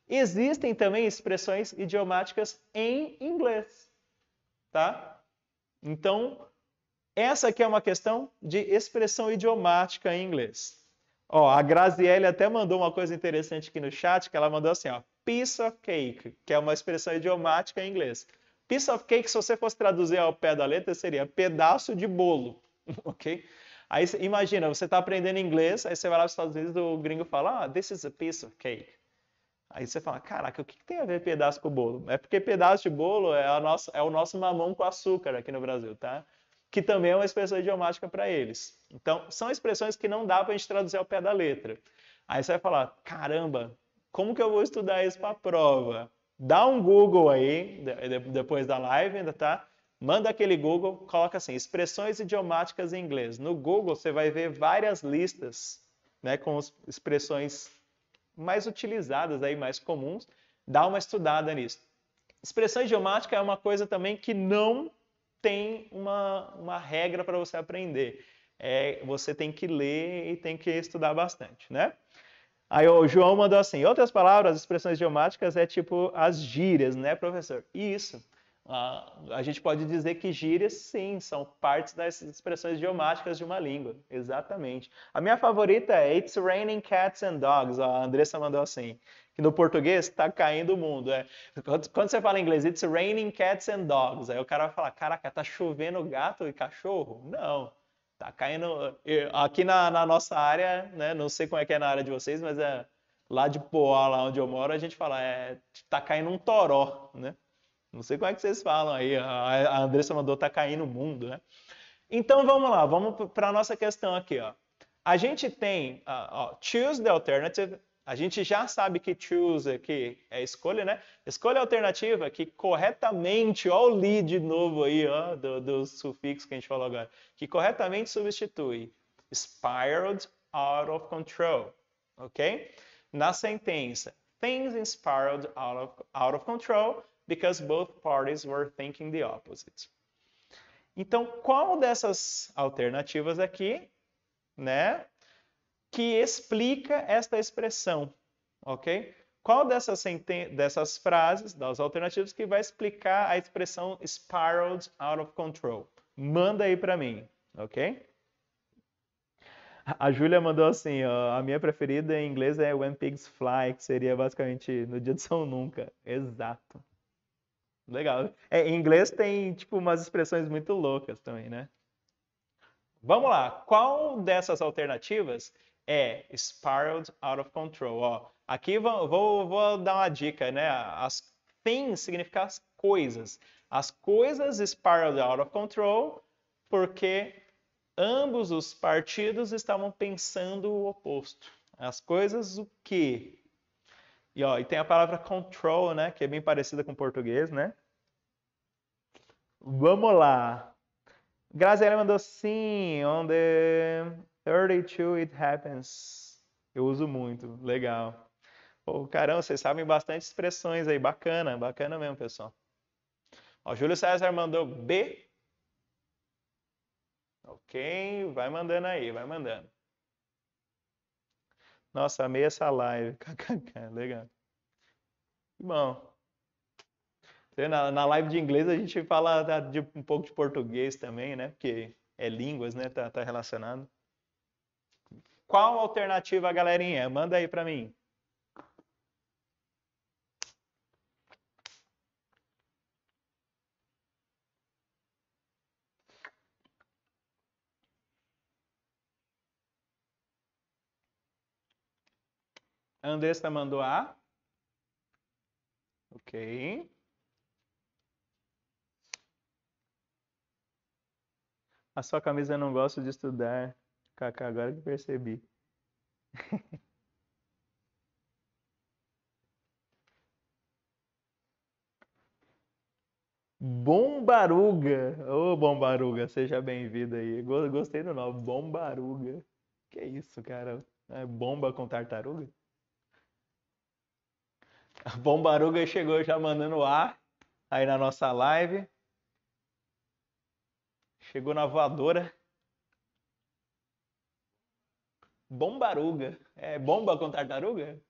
Existem também expressões idiomáticas em inglês, tá? Então, essa aqui é uma questão de expressão idiomática em inglês. Ó, a Graziele até mandou uma coisa interessante aqui no chat, que ela mandou assim, ó, piece of cake, que é uma expressão idiomática em inglês. Piece of cake, se você fosse traduzir ao pé da letra, seria pedaço de bolo, (laughs) ok? Aí imagina, você está aprendendo inglês, aí você vai lá os Estados Unidos, o gringo fala, ah, this is a piece of cake. Aí você fala, caraca, o que, que tem a ver pedaço com bolo? É porque pedaço de bolo é, nossa, é o nosso mamão com açúcar aqui no Brasil, tá? Que também é uma expressão idiomática para eles. Então, são expressões que não dá para a gente traduzir ao pé da letra. Aí você vai falar, caramba, como que eu vou estudar isso para a prova? Dá um Google aí, depois da live ainda, tá? Manda aquele Google, coloca assim, expressões idiomáticas em inglês. No Google você vai ver várias listas né, com as expressões mais utilizadas, aí, mais comuns. Dá uma estudada nisso. Expressão idiomática é uma coisa também que não tem uma, uma regra para você aprender. É, você tem que ler e tem que estudar bastante, né? Aí o João mandou assim, outras palavras, expressões idiomáticas é tipo as gírias, né, professor? Isso. A gente pode dizer que gírias, sim, são partes das expressões idiomáticas de uma língua. Exatamente. A minha favorita é It's Raining Cats and Dogs. A Andressa mandou assim, que no português está caindo o mundo. É. Quando você fala em inglês, It's Raining Cats and Dogs, aí o cara fala, caraca, tá chovendo gato e cachorro? Não. Tá caindo. aqui na, na, nossa área, né? Não sei como é que é na área de vocês, mas é lá de Poá, lá onde eu moro, a gente fala, é, tá caindo um toró, né? Não sei como é que vocês falam aí. A Andressa mandou tá caindo o mundo, né? Então vamos lá, vamos para a nossa questão aqui, ó. A gente tem, uh, ó, choose the alternative a gente já sabe que choose aqui é escolha, né? Escolha alternativa que corretamente, ó o li de novo aí, ó, do, do sufixo que a gente falou agora, que corretamente substitui spiraled out of control, ok? Na sentença, things spiraled out of, out of control because both parties were thinking the opposite. Então, qual dessas alternativas aqui, né, que explica esta expressão, ok? Qual dessas, dessas frases, das alternativas, que vai explicar a expressão spiraled out of control? Manda aí para mim, ok? A Júlia mandou assim, ó, a minha preferida em inglês é When Pigs Fly, que seria basicamente no dia de São Nunca. Exato. Legal. É, em inglês tem, tipo, umas expressões muito loucas também, né? Vamos lá. Qual dessas alternativas é spiraled out of control. Ó, aqui vou, vou, vou dar uma dica, né? As things significa as coisas. As coisas spiraled out of control porque ambos os partidos estavam pensando o oposto. As coisas o que? E, ó, e tem a palavra control, né? Que é bem parecida com o português, né? Vamos lá. Graziela mandou sim, onde 32 It Happens. Eu uso muito, legal. Pô, caramba, vocês sabem bastante expressões aí, bacana, bacana mesmo, pessoal. Ó, Júlio César mandou B. Ok, vai mandando aí, vai mandando. Nossa, amei essa live. KKK, (laughs) legal. Que bom. Na, na live de inglês a gente fala tá, de, um pouco de português também, né? Porque é línguas, né? Tá, tá relacionado. Qual alternativa, galerinha? Manda aí para mim. Andressa mandou A. Ok. A sua camisa não gosto de estudar. Kaká, agora que percebi. (laughs) Bombaruga. Ô, oh, Bombaruga, seja bem-vindo aí. Gostei do nome, Bombaruga. Que isso, cara? É bomba com tartaruga? A Bombaruga chegou já mandando ar aí na nossa live. Chegou na voadora. Bombaruga. É bomba com tartaruga?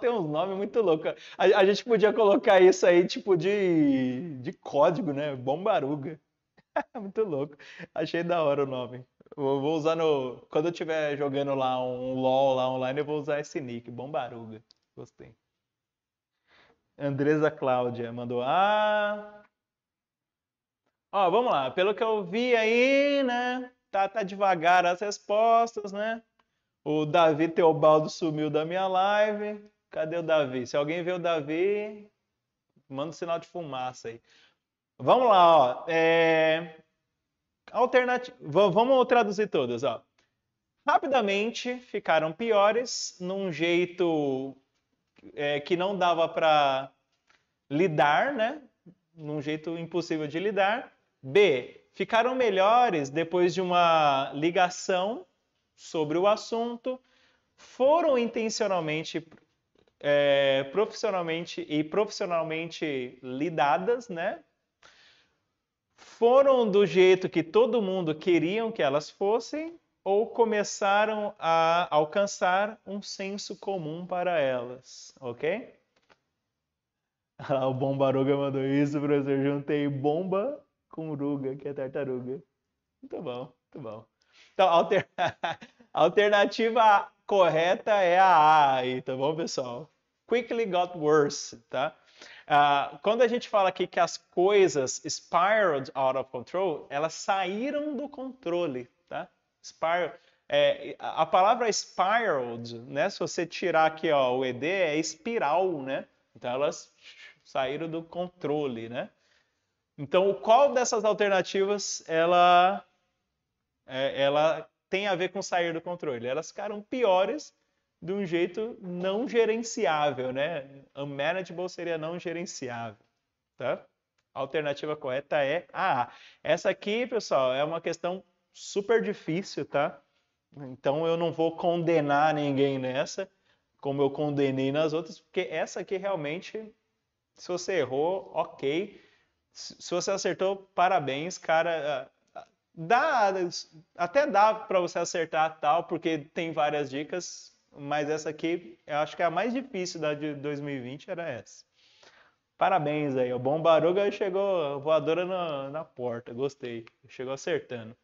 Tem uns nomes muito loucos. A, a, gente podia colocar isso aí, tipo, de, de código, né? Bombaruga. (laughs) muito louco. Achei da hora o nome. Eu vou usar no. Quando eu estiver jogando lá um LOL lá online, eu vou usar esse nick, Bombaruga. Gostei. Andresa Cláudia mandou. Ah. Ó, vamos lá. Pelo que eu vi aí, né? tá, tá devagar as respostas, né? O Davi Teobaldo sumiu da minha live. Cadê o Davi? Se alguém vê o Davi, manda um sinal de fumaça aí. Vamos lá, ó. É... Alternativa. Vamos traduzir todas, ó. Rapidamente ficaram piores, num jeito é, que não dava para lidar, né? Num jeito impossível de lidar. B ficaram melhores depois de uma ligação sobre o assunto, foram intencionalmente, é, profissionalmente e profissionalmente lidadas, né? Foram do jeito que todo mundo queriam que elas fossem ou começaram a alcançar um senso comum para elas, ok? (laughs) o Bombaruga mandou isso, professor. Juntei bomba com Uruga, que é tartaruga. Muito bom, muito bom. Então, alter... (laughs) alternativa correta é a A aí, tá bom, pessoal? Quickly got worse, tá? Uh, quando a gente fala aqui que as coisas spiraled out of control, elas saíram do controle, tá? Spiral, é, a palavra spiraled, né? Se você tirar aqui ó, o ED, é espiral, né? Então elas saíram do controle, né? Então, qual dessas alternativas ela, é, ela tem a ver com sair do controle? Elas ficaram piores de um jeito não gerenciável, né? Unmanageable seria não gerenciável, tá? A alternativa correta é a A. Essa aqui, pessoal, é uma questão super difícil, tá? Então eu não vou condenar ninguém nessa, como eu condenei nas outras, porque essa aqui realmente, se você errou, ok. Se você acertou, parabéns, cara. Ah, ah, dá, até dá para você acertar tal, porque tem várias dicas, mas essa aqui, eu acho que é a mais difícil da de 2020 era essa. Parabéns aí, o bom baruga chegou voadora na, na porta, gostei, chegou acertando.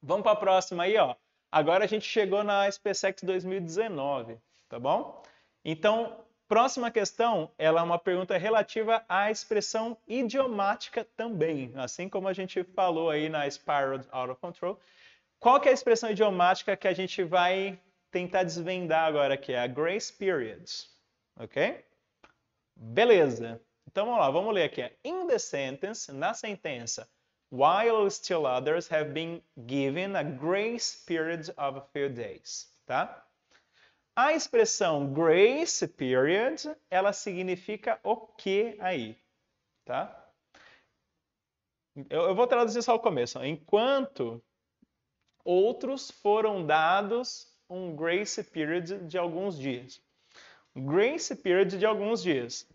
Vamos para a próxima aí, ó. Agora a gente chegou na SpaceX 2019, tá bom? Então, Próxima questão, ela é uma pergunta relativa à expressão idiomática também, assim como a gente falou aí na Spiral Out of Control. Qual que é a expressão idiomática que a gente vai tentar desvendar agora, que é a grace period, ok? Beleza. Então vamos lá, vamos ler aqui. In the sentence, na sentença, while still others have been given a grace period of a few days, tá? A expressão grace period, ela significa o que aí, tá? Eu, eu vou traduzir só o começo. Enquanto outros foram dados um grace period de alguns dias. Grace period de alguns dias.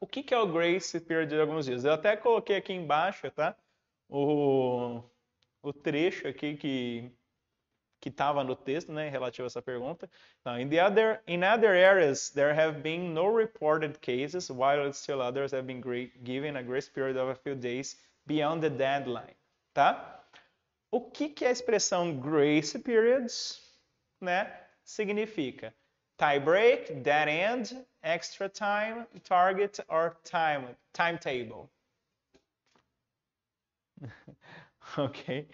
O que, que é o grace period de alguns dias? Eu até coloquei aqui embaixo, tá? O, o trecho aqui que que estava no texto, né, relativo a essa pergunta. Então, in, the other, in other areas, there have been no reported cases, while still others have been given a grace period of a few days beyond the deadline, tá? O que, que a expressão grace periods, né, significa? Tie break, dead end, extra time, target or time timetable. (laughs) ok?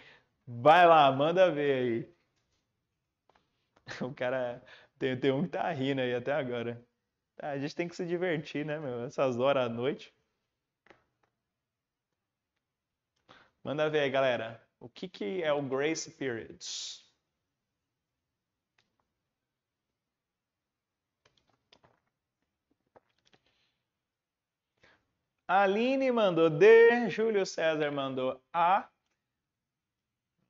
Vai lá, manda ver aí. (laughs) O cara. Tem, tem um que tá rindo aí até agora. Ah, a gente tem que se divertir, né, meu? Essas horas à noite. Manda ver aí, galera. O que, que é o Grace Periods? Aline mandou D, Júlio César mandou A.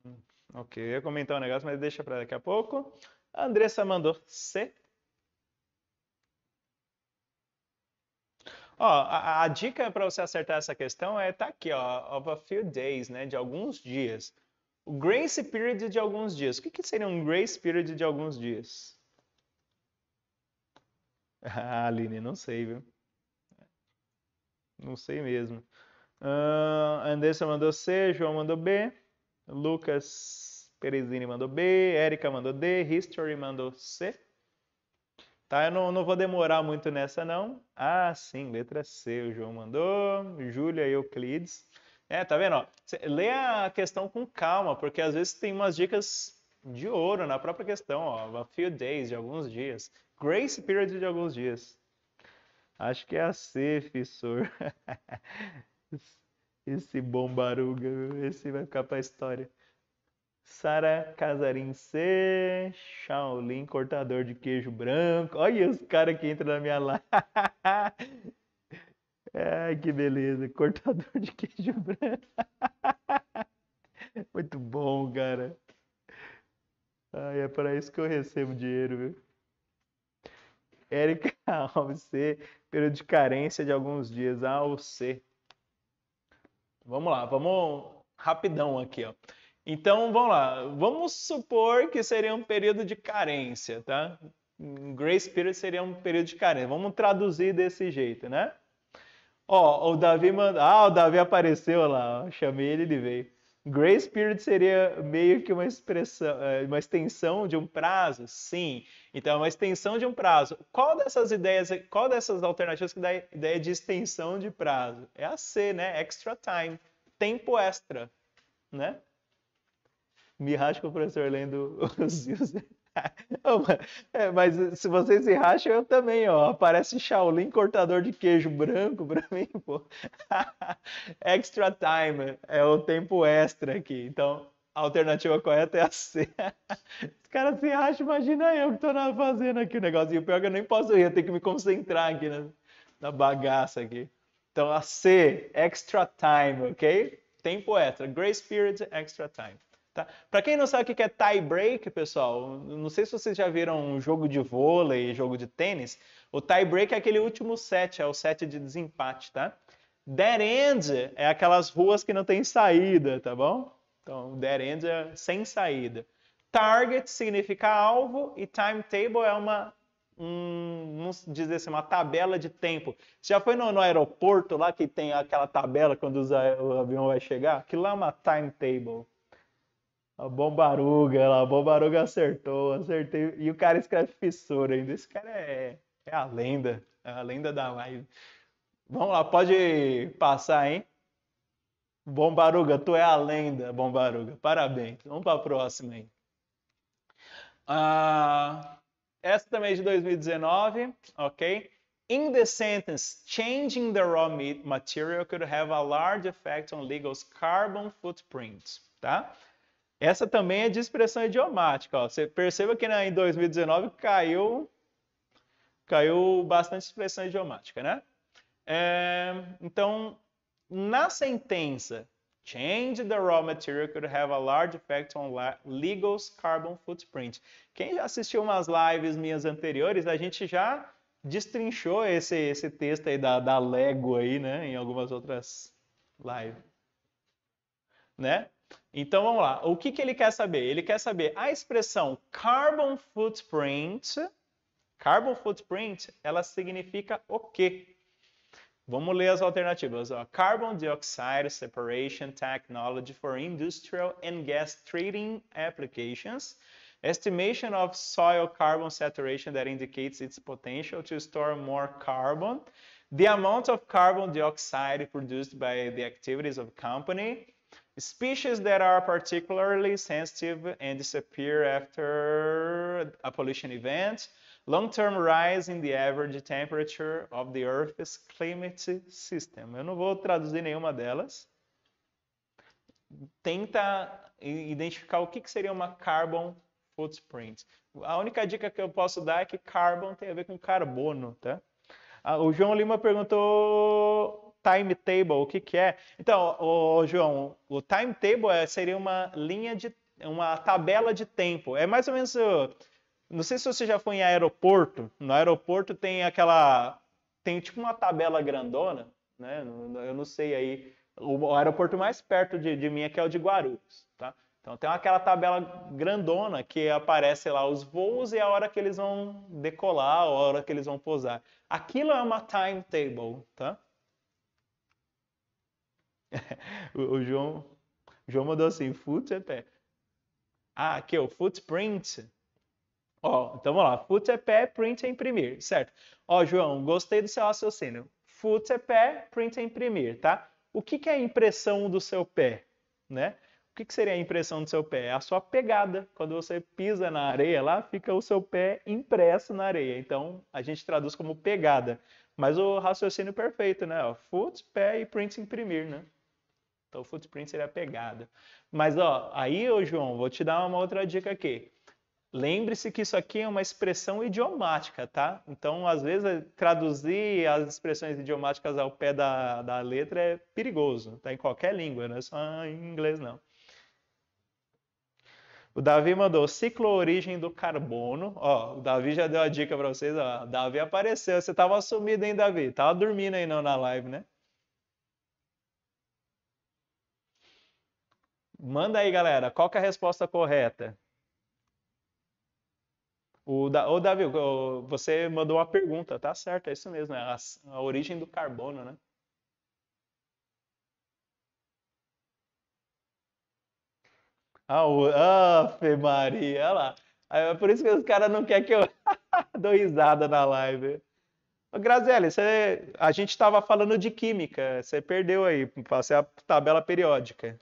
Hum, ok, eu ia comentar um negócio, mas deixa para daqui a pouco. A Andressa mandou C. Ó, a, a dica para você acertar essa questão é tá aqui, ó, of a few days, né, de alguns dias. O grace period de alguns dias. O que, que seria um grace period de alguns dias? (laughs) Ah, Aline, não sei, viu? Não sei mesmo. Uh, Andressa mandou C, João mandou B, Lucas Teresine mandou B, Érica mandou D, History mandou C. Tá, eu não, não vou demorar muito nessa, não. Ah, sim, letra C, o João mandou. Júlia Euclides. É, tá vendo? Ó, lê a questão com calma, porque às vezes tem umas dicas de ouro na própria questão. Ó, a few days, de alguns dias. Grace period, de alguns dias. Acho que é a C, fissor. (laughs) esse bombaruga, esse vai ficar pra história. Sara Casarim C, Shaolin cortador de queijo branco. Olha os caras que entram na minha live. (laughs) Ai, que beleza, cortador de queijo (laughs) branco. Muito bom, cara. Ai, é para isso que eu recebo dinheiro, viu? Érica (laughs) Alves C, período de carência de alguns dias. C, Vamos lá, vamos rapidão aqui, ó. Então, vamos lá. Vamos supor que seria um período de carência, tá? Grace period seria um período de carência. Vamos traduzir desse jeito, né? Ó, o Davi mandou. Ah, o Davi apareceu lá. Chamei ele, ele veio. Grace period seria meio que uma expressão, é, uma extensão de um prazo? Sim. Então, é uma extensão de um prazo. Qual dessas ideias, qual dessas alternativas que dá ideia de extensão de prazo? É a C, né? Extra time. Tempo extra, né? me racha com o professor lendo os (laughs) é, mas se vocês se racham, eu também, ó. Aparece Shaolin cortador de queijo branco pra (laughs) mim, pô. (laughs) extra time, é o tempo extra aqui. Então, a alternativa correta é a C. Os caras se racham, imagina eu que tô fazendo aqui o negócio. E o pior é que eu nem posso ir, eu tenho que me concentrar aqui na, na bagaça aqui. Então, a C, extra time, ok? Tempo extra. Grace Spirit, extra time. Tá? Para quem não sabe o que é tie break, pessoal, não sei se vocês já viram um jogo de vôlei, jogo de tênis. O tie break é aquele último set, é o set de desempate, tá? Dead end é aquelas ruas que não tem saída, tá bom? Então, dead end é sem saída. Target significa alvo e timetable é uma um, vamos dizer assim, uma tabela de tempo. Você já foi no, no, aeroporto lá que tem aquela tabela quando o avião vai chegar? Aquilo lá é uma timetable. A Bombaruga a Bombaruga acertou, acertei. E o cara escreve fissura ainda. Esse cara é, é a lenda, é a lenda da live. Vamos lá, pode passar, hein? Bombaruga, tu é a lenda, Bombaruga. Parabéns. Vamos para a próxima aí. Uh, essa também é de 2019, ok? In the sentence, changing the raw material could have a large effect on legal's carbon footprint, tá? Essa também é de expressão idiomática. Ó. Você perceba que né, em 2019 caiu, caiu bastante expressão idiomática, né? É, então, na sentença, change the raw material could have a large effect on legal's carbon footprint. Quem já assistiu umas lives minhas anteriores, a gente já destrinchou esse, esse texto aí da, da Lego aí, né? Em algumas outras lives. Né? Então vamos lá. O que, que ele quer saber? Ele quer saber a expressão carbon footprint. Carbon footprint, ela significa o quê? Vamos ler as alternativas. Ó. Carbon dioxide separation technology for industrial and gas treating applications. Estimation of soil carbon saturation that indicates its potential to store more carbon. The amount of carbon dioxide produced by the activities of company. Species that are particularly sensitive and disappear after a pollution event. Long-term rise in the average temperature of the Earth's climate system. Eu não vou traduzir nenhuma delas. Tenta identificar o que seria uma carbon footprint. A única dica que eu posso dar é que carbon tem a ver com carbono, tá? Ah, o João Lima perguntou timetable, o que, que é? Então, ô, João, o timetable table é, seria uma linha de uma tabela de tempo. É mais ou menos. Não sei se você já foi em aeroporto. No aeroporto tem aquela. Tem tipo uma tabela grandona, né? Eu não sei aí. O aeroporto mais perto de, de mim é que é o de Guarulhos, tá? Então tem aquela tabela grandona que aparece lá os voos e a hora que eles vão decolar, a hora que eles vão pousar. Aquilo é uma timetable, tá? (laughs) o, João, o João mandou assim, foot é pé. Ah, aqui, o footprint. Ó, então vamos lá. Foot é pé, print é imprimir, certo? Ó, João, gostei do seu raciocínio. Foot é pé, print é imprimir, tá? O que, que é a impressão do seu pé, né? O que, que seria a impressão do seu pé? É a sua pegada. Quando você pisa na areia lá, fica o seu pé impresso na areia. Então, a gente traduz como pegada. Mas o raciocínio perfeito, né? foot, pé e print imprimir, né? Então o footprint seria a pegada. Mas ó, aí, ô João, vou te dar uma outra dica aqui. Lembre-se que isso aqui é uma expressão idiomática, tá? Então, às vezes, traduzir as expressões idiomáticas ao pé da, da letra é perigoso, tá? Em qualquer língua, não é só em inglês, não. O Davi mandou ciclo origem do carbono. Ó, o Davi já deu a dica para vocês, ó. Davi apareceu. Você tava sumido, hein, Davi? Tava dormindo aí não na live, né? Manda aí, galera, qual é a resposta correta? O da... Ô, Davi, você mandou uma pergunta, tá certo, é isso mesmo, é a, a origem do carbono, né? Ah, o... Maria, olha lá. É por isso que os caras não querem que eu (laughs) dou risada na live. Graziele, você... a gente estava falando de química, você perdeu aí, passei a tabela periódica.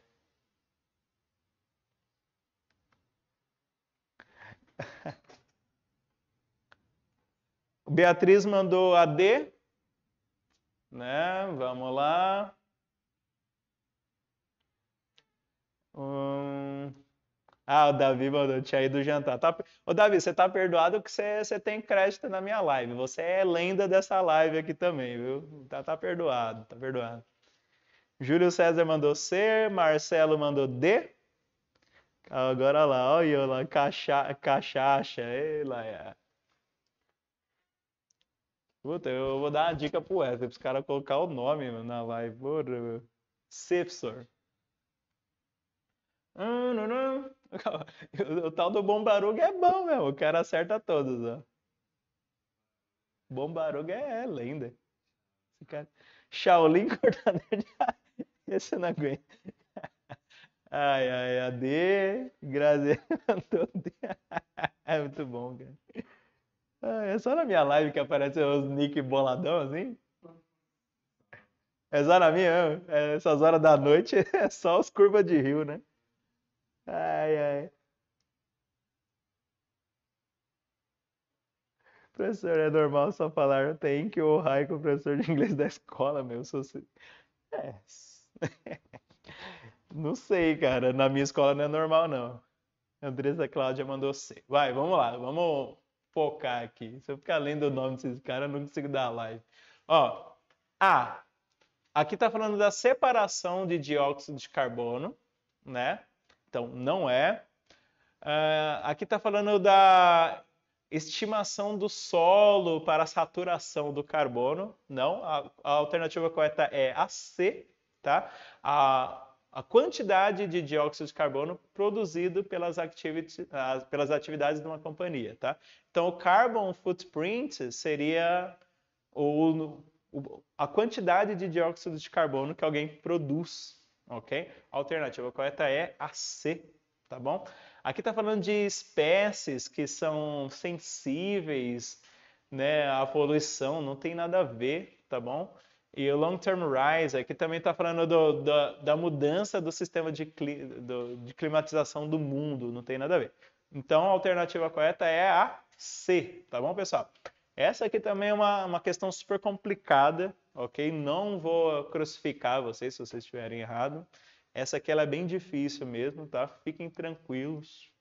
(laughs) Beatriz mandou a D. Né? Vamos lá. Hum... Ah, o Davi mandou, tinha ido jantar. Tá... Ô, Davi, você tá perdoado que você, você tem crédito na minha live. Você é lenda dessa live aqui também, viu? Tá, tá perdoado, tá perdoado. Júlio César mandou C, Marcelo mandou D. Agora lá, olha lá, cacha, cachaça, ei lá. É. Puta, eu vou dar uma dica pro Wesley, pros caras colocar o nome mano, na live. Porra, meu. não, não. (laughs) O tal do Bombaruga é bom meu o cara acerta todos, ó. Bombaruga é lenda. Esse cara... Shaolin (laughs) Cortador de Esse eu não aguento. Ai, ai, AD, Graziano (laughs) É muito bom, cara. É só na minha live que aparecem os nick boladão assim? É só na minha, é, essas horas da noite (laughs) é só os curvas de rio, né? Ai, ai. Professor, é normal só falar thank you ou hi com o professor de inglês da escola, meu. Sou... É. (laughs) é. Não sei, cara. Na minha escola não é normal, não. Andressa Cláudia mandou C. Vai, vamos lá. Vamos focar aqui. Se eu ficar lendo o nome desses caras, eu não consigo dar live. Ó, A. Aqui tá falando da separação de dióxido de carbono, né? Então, não é. Uh, aqui tá falando da estimação do solo para a saturação do carbono. Não, a, a alternativa correta é a C, tá? A a quantidade de dióxido de carbono produzido pelas, ah, pelas atividades de uma companhia, tá? Então, o carbon footprint seria o, o, a quantidade de dióxido de carbono que alguém produz, ok? A alternativa correta é a C, tá bom? Aqui está falando de espécies que são sensíveis né, à poluição, não tem nada a ver, tá bom? E o Long Term Rise aqui é também está falando do, do, da mudança do sistema de, cli, do, de, climatização do mundo, não tem nada a ver. Então, a alternativa correta é a C, tá bom, pessoal? Essa aqui também é uma, uma questão super complicada, ok? Não vou crucificar vocês se vocês estiverem errado. Essa aqui ela é bem difícil mesmo, tá? Fiquem tranquilos.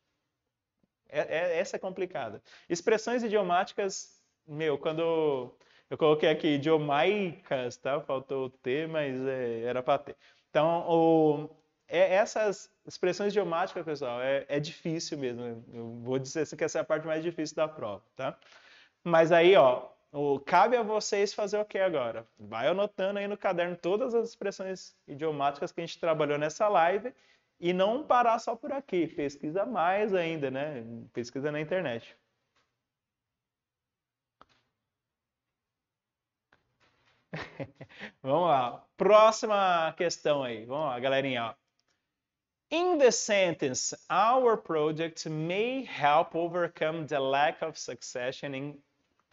É, é, essa é complicada. Expressões idiomáticas, meu, quando eu coloquei aqui idiomaicas, tá? Faltou o T, mas é, era para ter. Então, o, é, essas expressões idiomáticas, pessoal, é, é difícil mesmo. Eu vou dizer assim que essa é a parte mais difícil da prova, tá? Mas aí, ó, o, cabe a vocês fazer o que agora? Vai anotando aí no caderno todas as expressões idiomáticas que a gente trabalhou nessa live e não parar só por aqui. Pesquisa mais ainda, né? Pesquisa na internet. (laughs) Vamos lá. Próxima questão aí. Vamos lá, galerinha. In the sentence, our project may help overcome the lack of succession in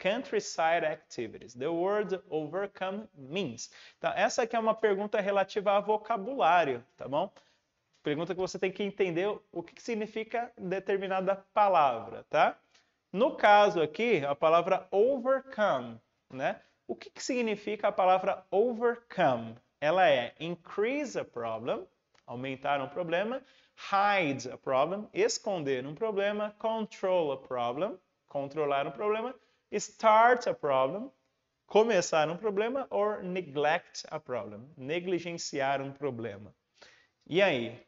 countryside activities. The word overcome means. Então, essa aqui é uma pergunta relativa a vocabulário, tá bom? Pergunta que você tem que entender o que significa determinada palavra, tá? No caso aqui, a palavra overcome, né? O que, que significa a palavra overcome? Ela é increase a problem, aumentar um problema, hide a problem, esconder um problema, control a problem, controlar um problema, start a problem, começar um problema, or neglect a problem, negligenciar um problema. E aí?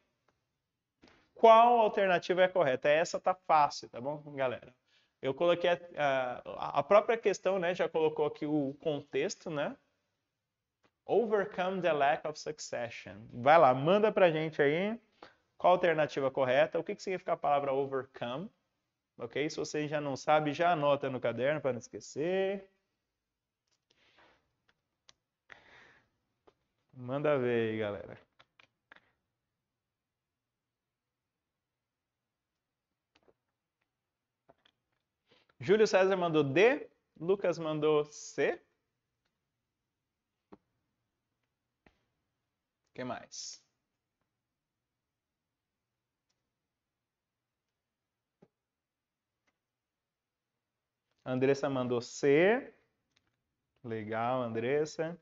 Qual alternativa é correta? Essa tá fácil, tá bom, galera? Eu coloquei a, a, a própria questão, né, já colocou aqui o contexto, né? Overcome the lack of succession. Vai lá, manda pra gente aí qual a alternativa correta, o que, que significa a palavra overcome, ok? Se você já não sabe, já anota no caderno para não esquecer. Manda ver aí, galera. Júlio César mandou D, Lucas mandou C. O que mais? Andressa mandou C. Legal, Andressa.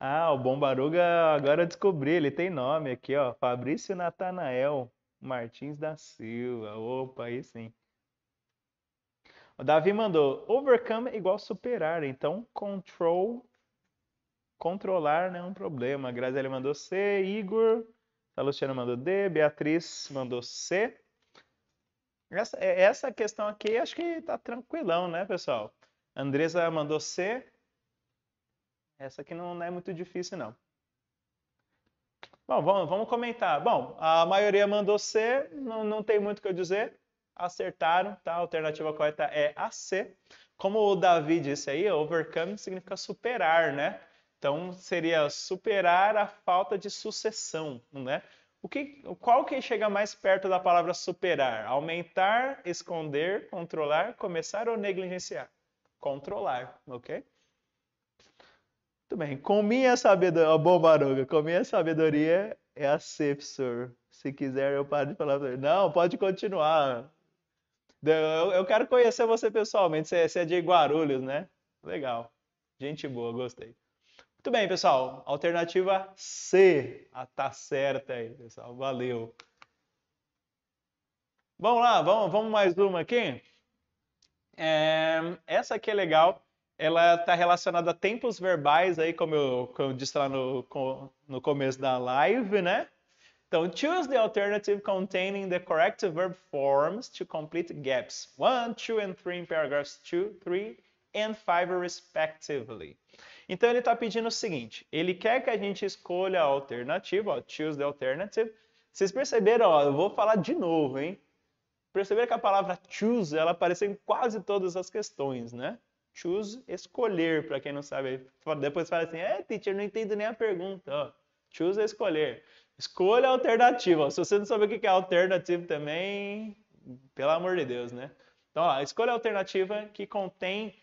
Ah, o Bombaruga agora descobri, ele tem nome aqui, ó. Fabrício Natanael Martins da Silva. Opa, aí sim. O Davi mandou overcome igual superar, então control controlar não é um problema. A Graziela mandou C, Igor, a Luciana mandou D, Beatriz mandou C. Essa, é, essa questão aqui acho que tá tranquilão, né, pessoal? Andresa mandou C, essa aqui não é muito difícil, não. Bom, vamos, vamos comentar. Bom, a maioria mandou C, não, não tem muito o que eu dizer. Acertaram, tá? A alternativa correta é a C. Como o Davi disse aí, overcome significa superar, né? Então seria superar a falta de sucessão, né? O que, qual que chega mais perto da palavra superar? Aumentar, esconder, controlar, começar ou negligenciar? Controlar, ok? Muito bem. Com minha sabedoria. Oh, bom, Baruga, com minha sabedoria é a Sefsor. Se quiser, eu paro de falar pra ele. Não, pode continuar. Eu, eu quero conhecer você pessoalmente. Você, você é de Guarulhos, né? Legal. Gente boa, gostei. Muito bem, pessoal. Alternativa C. Ah, tá certa aí, pessoal. Valeu. Vamos lá, vamos, vamos mais uma aqui. É, essa aqui é legal ela está relacionada a tempos verbais, aí, como eu, como eu disse lá no, no começo da live, né? Então, choose the alternative containing the correct verb forms to complete gaps 1, 2 and 3 in paragraphs 2, 3 and 5 respectively. Então, ele está pedindo o seguinte, ele quer que a gente escolha a alternativa, ó, choose the alternative. Vocês perceberam, ó, eu vou falar de novo, hein? Perceberam que a palavra choose, ela apareceu em quase todas as questões, né? choose escolher, para quem não sabe. Depois fala assim, é, teacher, não entendo nem a pergunta. Ó, choose escolher. Escolha alternativa. Se você não sabe o que é alternativa também, pelo amor de Deus, né? Então, ó, escolha alternativa que contém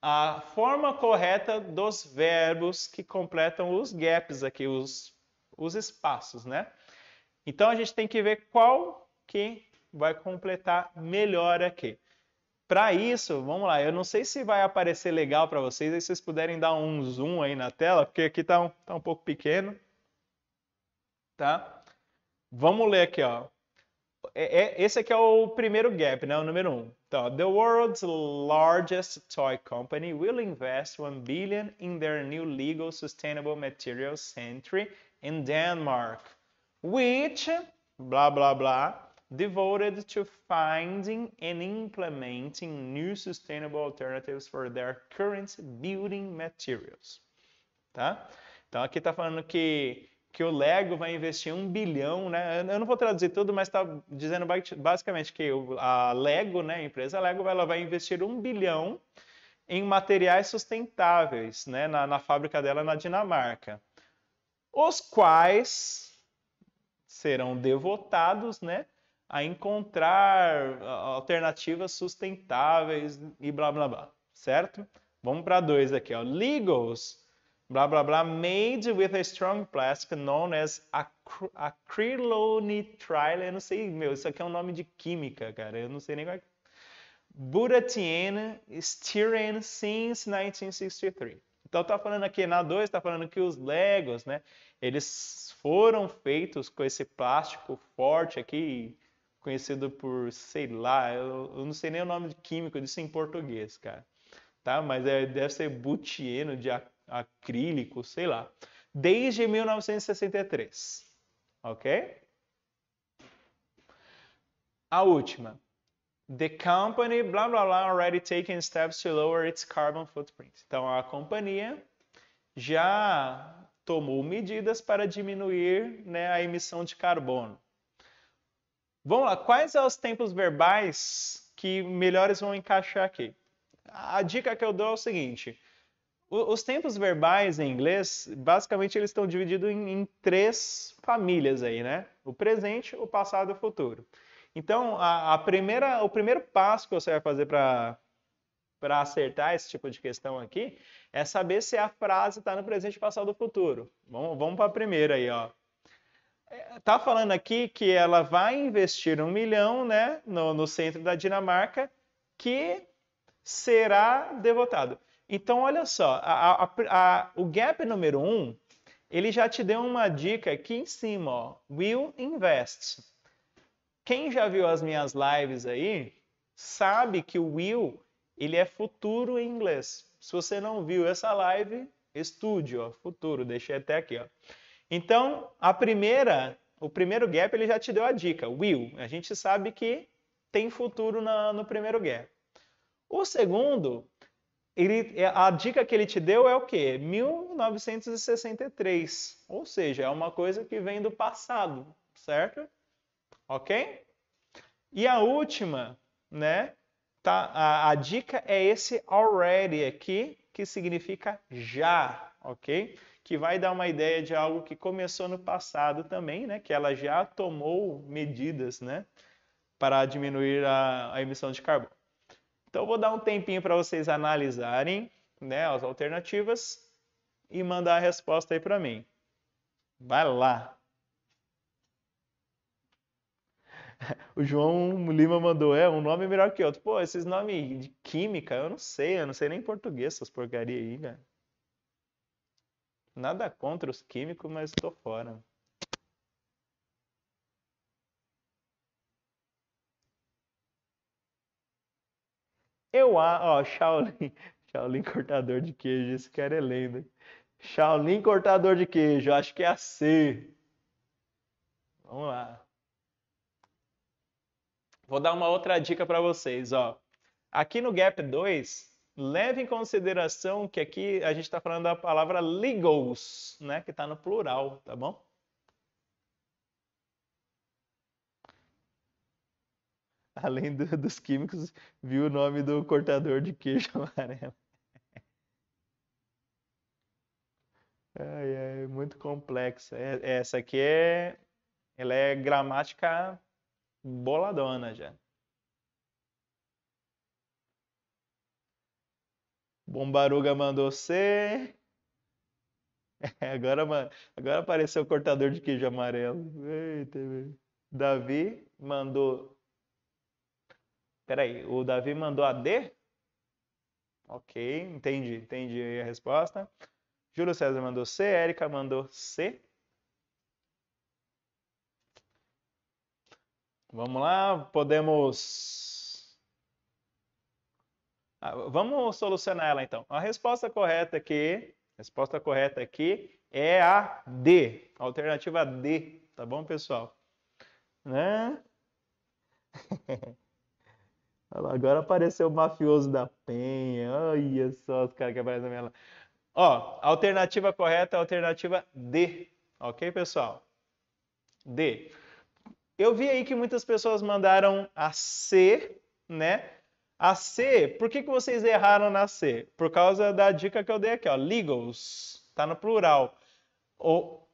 a forma correta dos verbos que completam os gaps aqui, os, os espaços, né? Então, a gente tem que ver qual que vai completar melhor aqui. Para isso, vamos lá, eu não sei se vai aparecer legal para vocês, aí vocês puderem dar um zoom aí na tela, porque aqui está um, tá um pouco pequeno, tá? Vamos ler aqui, ó. É, é, esse aqui é o primeiro gap, né? O número um. Então, the world's largest toy company will invest 1 billion in their new legal sustainable materials entry in Denmark, which, blá blá blá, devoted to finding and implementing new sustainable alternatives for their current building materials. Tá? Então aqui está falando que, que o Lego vai investir um bilhão, né? Eu não vou traduzir tudo, mas está dizendo basicamente que a Lego, né, a empresa Lego, ela vai investir um bilhão em materiais sustentáveis né, na, na fábrica dela na Dinamarca, os quais serão devotados né, a encontrar alternativas sustentáveis e blá blá blá, certo? Vamos para dois aqui, ó. Legos, blá blá blá, made with a strong plastic known as acrylonitrile. Eu não sei, meu, isso aqui é um nome de química, cara. Eu não sei nem qual é. é. Buratien styrene, since 1963. Então tá falando aqui na 2, tá falando que os Legos, né, eles foram feitos com esse plástico forte aqui, conhecido por, sei lá, eu, eu, não sei nem o nome de químico disso em português, cara. Tá? Mas é, deve ser butieno de acrílico, sei lá. Desde 1963. Ok? A última. The company, blá blá blá, already taken steps to lower its carbon footprint. Então a companhia já tomou medidas para diminuir né, a emissão de carbono. Vamos lá, quais são os tempos verbais que melhores vão encaixar aqui? A dica que eu dou é o seguinte: os tempos verbais em inglês, basicamente, eles estão divididos em, em três famílias aí, né? O presente, o passado e o futuro. Então, a, a primeira, o primeiro passo que você vai fazer para para acertar esse tipo de questão aqui é saber se a frase está no presente, passado ou futuro. Vamos, vamos para a primeira aí, ó. É, tá falando aqui que ela vai investir um milhão, né, no, no centro da Dinamarca, que será devotado. Então, olha só, a, a, a, o gap número um, ele já te deu uma dica aqui em cima, ó, will invest. Quem já viu as minhas lives aí, sabe que o will, ele é futuro em inglês. Se você não viu essa live, estude, ó, futuro, deixei até aqui, ó. Então, a primeira, o primeiro gap ele já te deu a dica, will. A gente sabe que tem futuro na, no primeiro gap. O segundo, ele, a dica que ele te deu é o quê? 1963, ou seja, é uma coisa que vem do passado, certo? Ok? E a última, né? Tá, a, a dica é esse already aqui, que significa já, ok? que vai dar uma ideia de algo que começou no passado também, né? Que ela já tomou medidas, né? Para diminuir a, a emissão de carbono. Então, vou dar um tempinho para vocês analisarem né, as alternativas e mandar a resposta aí para mim. Vai lá! (laughs) O João Lima mandou, é, um nome melhor que outro. Pô, esses nomes de química, eu não sei, eu não sei nem português, essas porcaria aí, cara. Nada contra os químicos, mas estou fora. Eu acho, ó, Shaolin, (laughs) Shaolin cortador de queijo, esse cara é lenda. Shaolin cortador de queijo, acho que é a C. Vamos lá. Vou dar uma outra dica para vocês, ó. Aqui no gap 2, leve em consideração que aqui a gente está falando da palavra legals, né? Que está no plural, tá bom? Além do, dos químicos, viu o nome do cortador de queijo (laughs) amarelo. Ai, ai, muito complexa. É, essa aqui é, ela é gramática boladona já. Bombaruga mandou ser. É, (laughs) agora, agora apareceu o cortador de queijo amarelo. Eita, Davi mandou. Peraí, o Davi mandou a D? Ok, entendi, entendi aí a resposta. Júlio César mandou C, Érica mandou C. Vamos lá, podemos ah, vamos solucionar ela então. A resposta correta aqui, resposta correta aqui é a D, alternativa D, tá bom, pessoal? Né? (laughs) agora apareceu o mafioso da Penha. Olha só os caras que aparecem na minha lá. Ó, alternativa correta é a alternativa D. Ok, pessoal? D. Eu vi aí que muitas pessoas mandaram a C, né? A C, por que, que vocês erraram na C? Por causa da dica que eu dei aqui, ó, legals, tá no plural. Ou,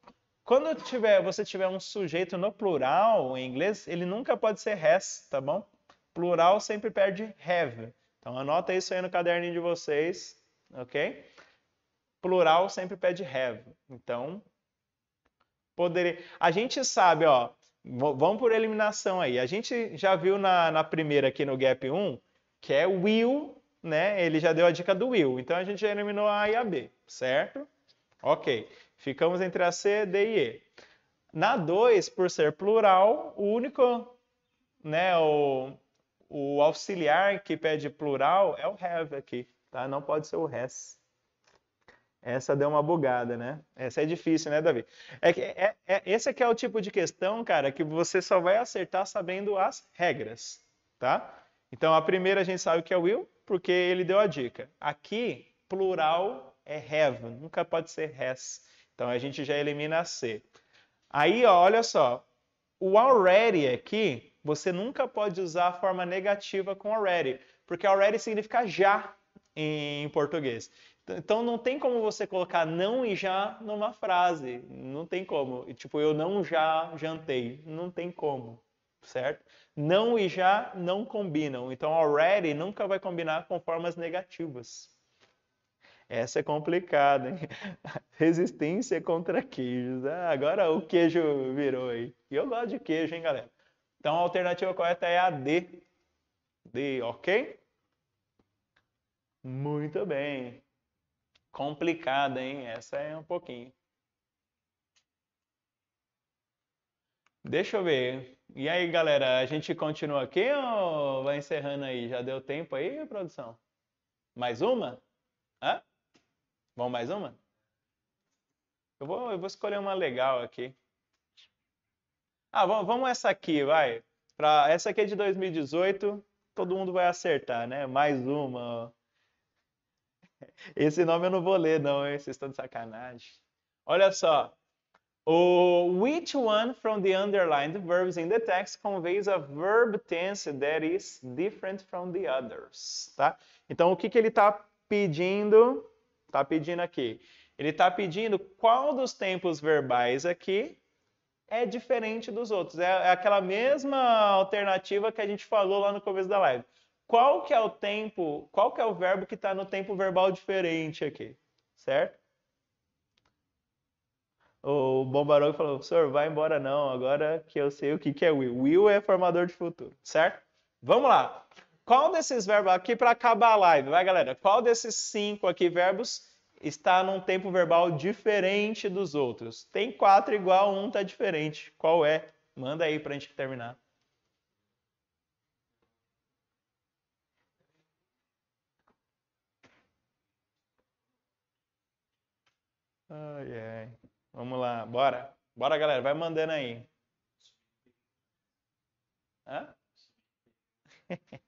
quando tiver, você tiver um sujeito no plural em inglês, ele nunca pode ser has, tá bom? Plural sempre perde have. Então anota isso aí no caderninho de vocês, ok? Plural sempre pede have. Então, poderia. A gente sabe, ó, vamos por eliminação aí. A gente já viu na, na primeira aqui no Gap 1 que é will, né? Ele já deu a dica do will. Então a gente já eliminou a A e a B, certo? Ok. Ficamos entre a C, D e E. Na 2, por ser plural, o único, né, o, o auxiliar que pede plural é o have aqui, tá? Não pode ser o has. Essa deu uma bugada, né? Essa é difícil, né, Davi? É que, é, é, esse aqui é o tipo de questão, cara, que você só vai acertar sabendo as regras, tá? Então, a primeira a gente sabe que é will, porque ele deu a dica. Aqui, plural é have, nunca pode ser has. Então, a gente já elimina a C. Aí, ó, olha só, o already aqui, você nunca pode usar a forma negativa com already, porque already significa já em português. Então não tem como você colocar não e já numa frase, não tem como. Tipo, eu não já jantei, não tem como certo? Não e já não combinam. Então, already nunca vai combinar com formas negativas. Essa é complicada, hein? (laughs) Resistência contra queijos. Ah, agora o queijo virou aí. E eu gosto de queijo, hein, galera? Então, a alternativa correta é a D. D, ok? Muito bem. Complicada, hein? Essa é um pouquinho. Deixa eu ver. E aí, galera, a gente continua aqui ou vai encerrando aí? Já deu tempo aí, produção? Mais uma? Hã? Vamos mais uma? Eu vou, eu vou escolher uma legal aqui. Ah, vamos, vamos essa aqui, vai. Pra, essa aqui é de 2018, todo mundo vai acertar, né? Mais uma. (laughs) Esse nome eu não vou ler, não, hein? Vocês estão de sacanagem. Olha só. O which one from the underlined verbs in the text conveys a verb tense that is different from the others, tá? Então, o que, que ele está pedindo? Está pedindo aqui. Ele está pedindo qual dos tempos verbais aqui é diferente dos outros. É, é aquela mesma alternativa que a gente falou lá no começo da live. Qual que é o tempo, qual que é o verbo que está no tempo verbal diferente aqui, certo? o Bom falou, professor, vai embora não, agora que eu sei o que, que é Will. Will é formador de futuro, certo? Vamos lá. Qual desses verbos aqui para acabar a live, vai galera? Qual desses cinco aqui verbos está num tempo verbal diferente dos outros? Tem quatro igual, um tá diferente. Qual é? Manda aí para a gente terminar. Ai, ai. Vamos lá, bora. Bora, galera, vai mandando aí. Hã? (laughs)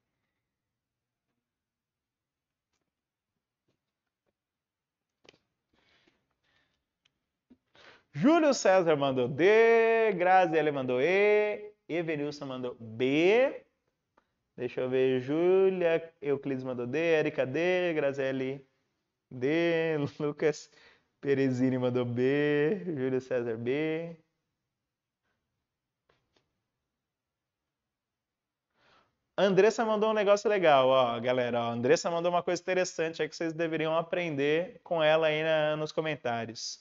Júlio César mandou D, Graziele mandou E, Evenilson mandou B. Deixa eu ver, Júlia, Euclides mandou D, Erika D, Graziele D, (laughs) Lucas Perezini mandou B, Júlio César B. Andressa mandou um negócio legal, ó, galera. Ó, Andressa mandou uma coisa interessante aí que vocês deveriam aprender com ela aí na, nos comentários.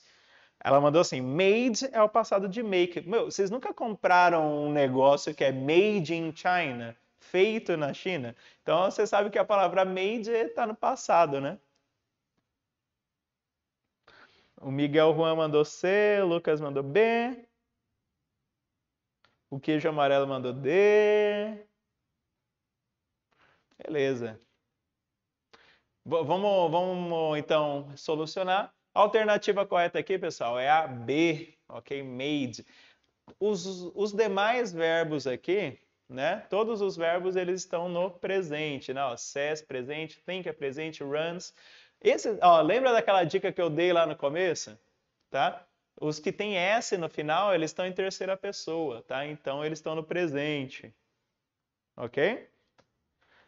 Ela mandou assim: made é o passado de make. Meu, vocês nunca compraram um negócio que é made in China, feito na China? Então você sabe que a palavra made está no passado, né? O Miguel Juan mandou C, o Lucas mandou B. O queijo amarelo mandou D. Beleza. Vamos, vamos então solucionar. A alternativa correta aqui, pessoal, é a B, ok? Made. Os, os demais verbos aqui, né? Todos os verbos eles estão no presente, né? Ó, says presente, think é presente, runs esse, ó, lembra daquela dica que eu dei lá no começo? Tá? Os que têm S no final, eles estão em terceira pessoa, tá? Então, eles estão no presente. Ok?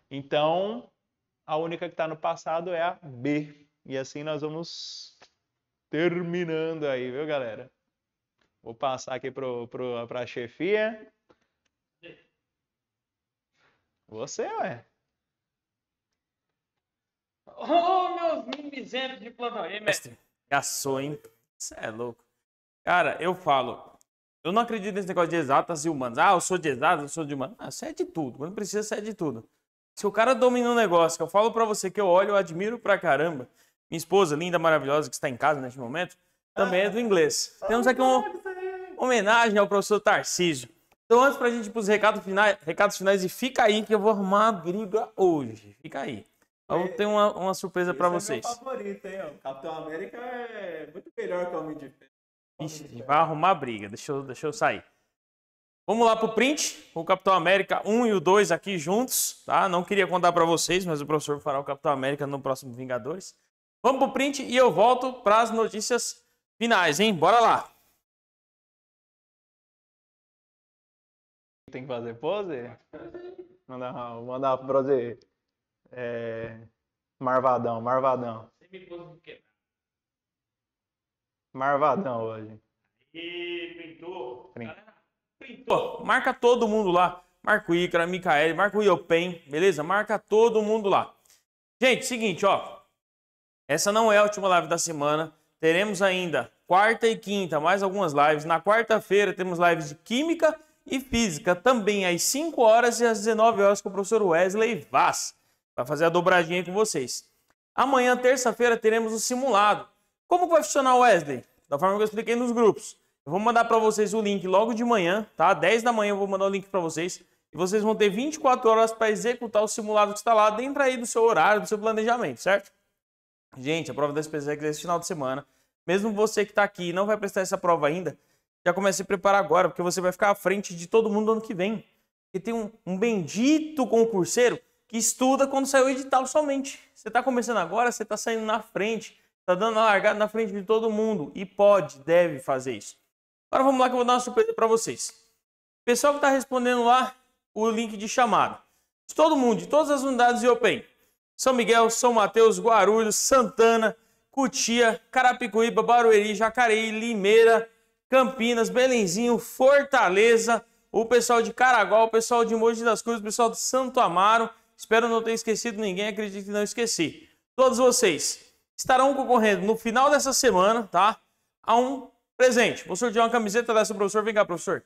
Então, a única que está no passado é a B. E assim nós vamos terminando aí, viu, galera? Vou passar aqui para a chefia. Você, ué. Oh, meus mimizentes de plantão. mestre, gastou, hein? Você é louco. Cara, eu falo, eu não acredito nesse negócio de exatas e humanas. Ah, eu sou de exatas, eu sou de humanas. Ah, você é de tudo. Quando precisa, você é de tudo. Se o cara domina um negócio, que eu falo para você que eu olho, eu admiro pra caramba. Minha esposa, linda, maravilhosa, que está em casa neste momento, também é do inglês. Temos aqui uma homenagem ao professor Tarcísio. Então, antes pra gente ir pros recados finais, recados finais e fica aí que eu vou arrumar a briga hoje. Fica aí. Eu é, tenho uma, uma surpresa para vocês. É meu favorito, hein? O Capitão América é muito melhor que o Homem de Ferro. Ixi, vai arrumar briga. Deixa eu, deixa eu sair. Vamos lá pro print. O Capitão América 1 e o 2 aqui juntos, tá? Não queria contar para vocês, mas o professor fará o Capitão América no próximo Vingadores. Vamos pro print e eu volto para as notícias finais, hein? Bora lá. Tem que fazer pose? Mandar, mandar fazer é... Marvadão, Marvadão. Você me pôs no Marvadão hoje. E Marca todo mundo lá. Marca o Ícara, Micael, Marco o Iopen, beleza? Marca todo mundo lá. Gente, seguinte, ó. Essa não é a última live da semana. Teremos ainda quarta e quinta, mais algumas lives. Na quarta-feira temos lives de Química e Física, também às 5 horas e às 19 horas com o professor Wesley Vaz. Vai fazer a dobradinha aí com vocês. Amanhã, terça-feira, teremos o simulado. Como vai funcionar o Wesley? Da forma que eu expliquei nos grupos. Eu vou mandar para vocês o link logo de manhã, tá? 10 da manhã eu vou mandar o link para vocês. E vocês vão ter 24 horas para executar o simulado que está lá dentro aí do seu horário, do seu planejamento, certo? Gente, a prova da SPSEX é esse final de semana. Mesmo você que está aqui e não vai prestar essa prova ainda, já comece a se preparar agora, porque você vai ficar à frente de todo mundo ano que vem. E tem um, um bendito concurseiro que estuda quando saiu o edital somente. Você está começando agora, você está saindo na frente, está dando a largada na frente de todo mundo e pode, deve fazer isso. Agora vamos lá que eu vou dar uma surpresa para vocês. O pessoal que está respondendo lá o link de chamada. De todo mundo, de todas as unidades de Open. São Miguel, São Mateus, Guarulhos, Santana, Cutia, Carapicuíba, Barueri, Jacareí, Limeira, Campinas, Belenzinho, Fortaleza, o pessoal de Caraguá, o pessoal de Mogi das Cruzes, o pessoal de Santo Amaro, Espero não ter esquecido ninguém, acredito que não esqueci. Todos vocês estarão concorrendo no final dessa semana, tá? A um presente. Vou sortear uma camiseta dessa, professor. Vem cá, professor.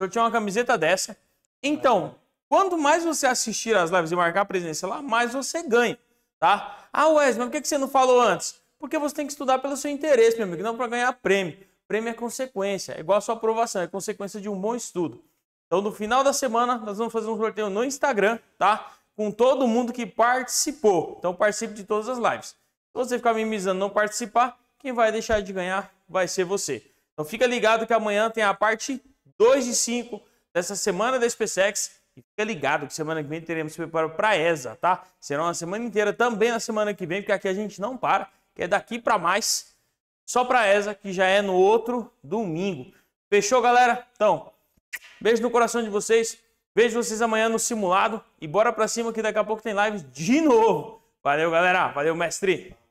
Sortear uma camiseta dessa. Então, quanto mais você assistir às lives e marcar a presença lá, mais você ganha, tá? Ah, Wes, mas por que você não falou antes? Porque você tem que estudar pelo seu interesse, meu amigo, não para ganhar prêmio. Prêmio é consequência, é igual a sua aprovação, é consequência de um bom estudo. Então, no final da semana, nós vamos fazer um sorteio no Instagram, tá? com todo mundo que participou. Então participe de todas as lives. Se você ficar minimizando não participar, quem vai deixar de ganhar vai ser você. Então fica ligado que amanhã tem a parte 2 de 5 dessa semana da SpaceX. E fica ligado que semana que vem teremos preparo para a ESA, tá? Será uma semana inteira também na semana que vem, porque aqui a gente não para, que é daqui para mais, só para a ESA, que já é no outro domingo. Fechou, galera? Então, beijo no coração de vocês. Vejo vocês amanhã no simulado e bora pra cima que daqui a pouco tem live de novo. Valeu, galera. Valeu, mestre.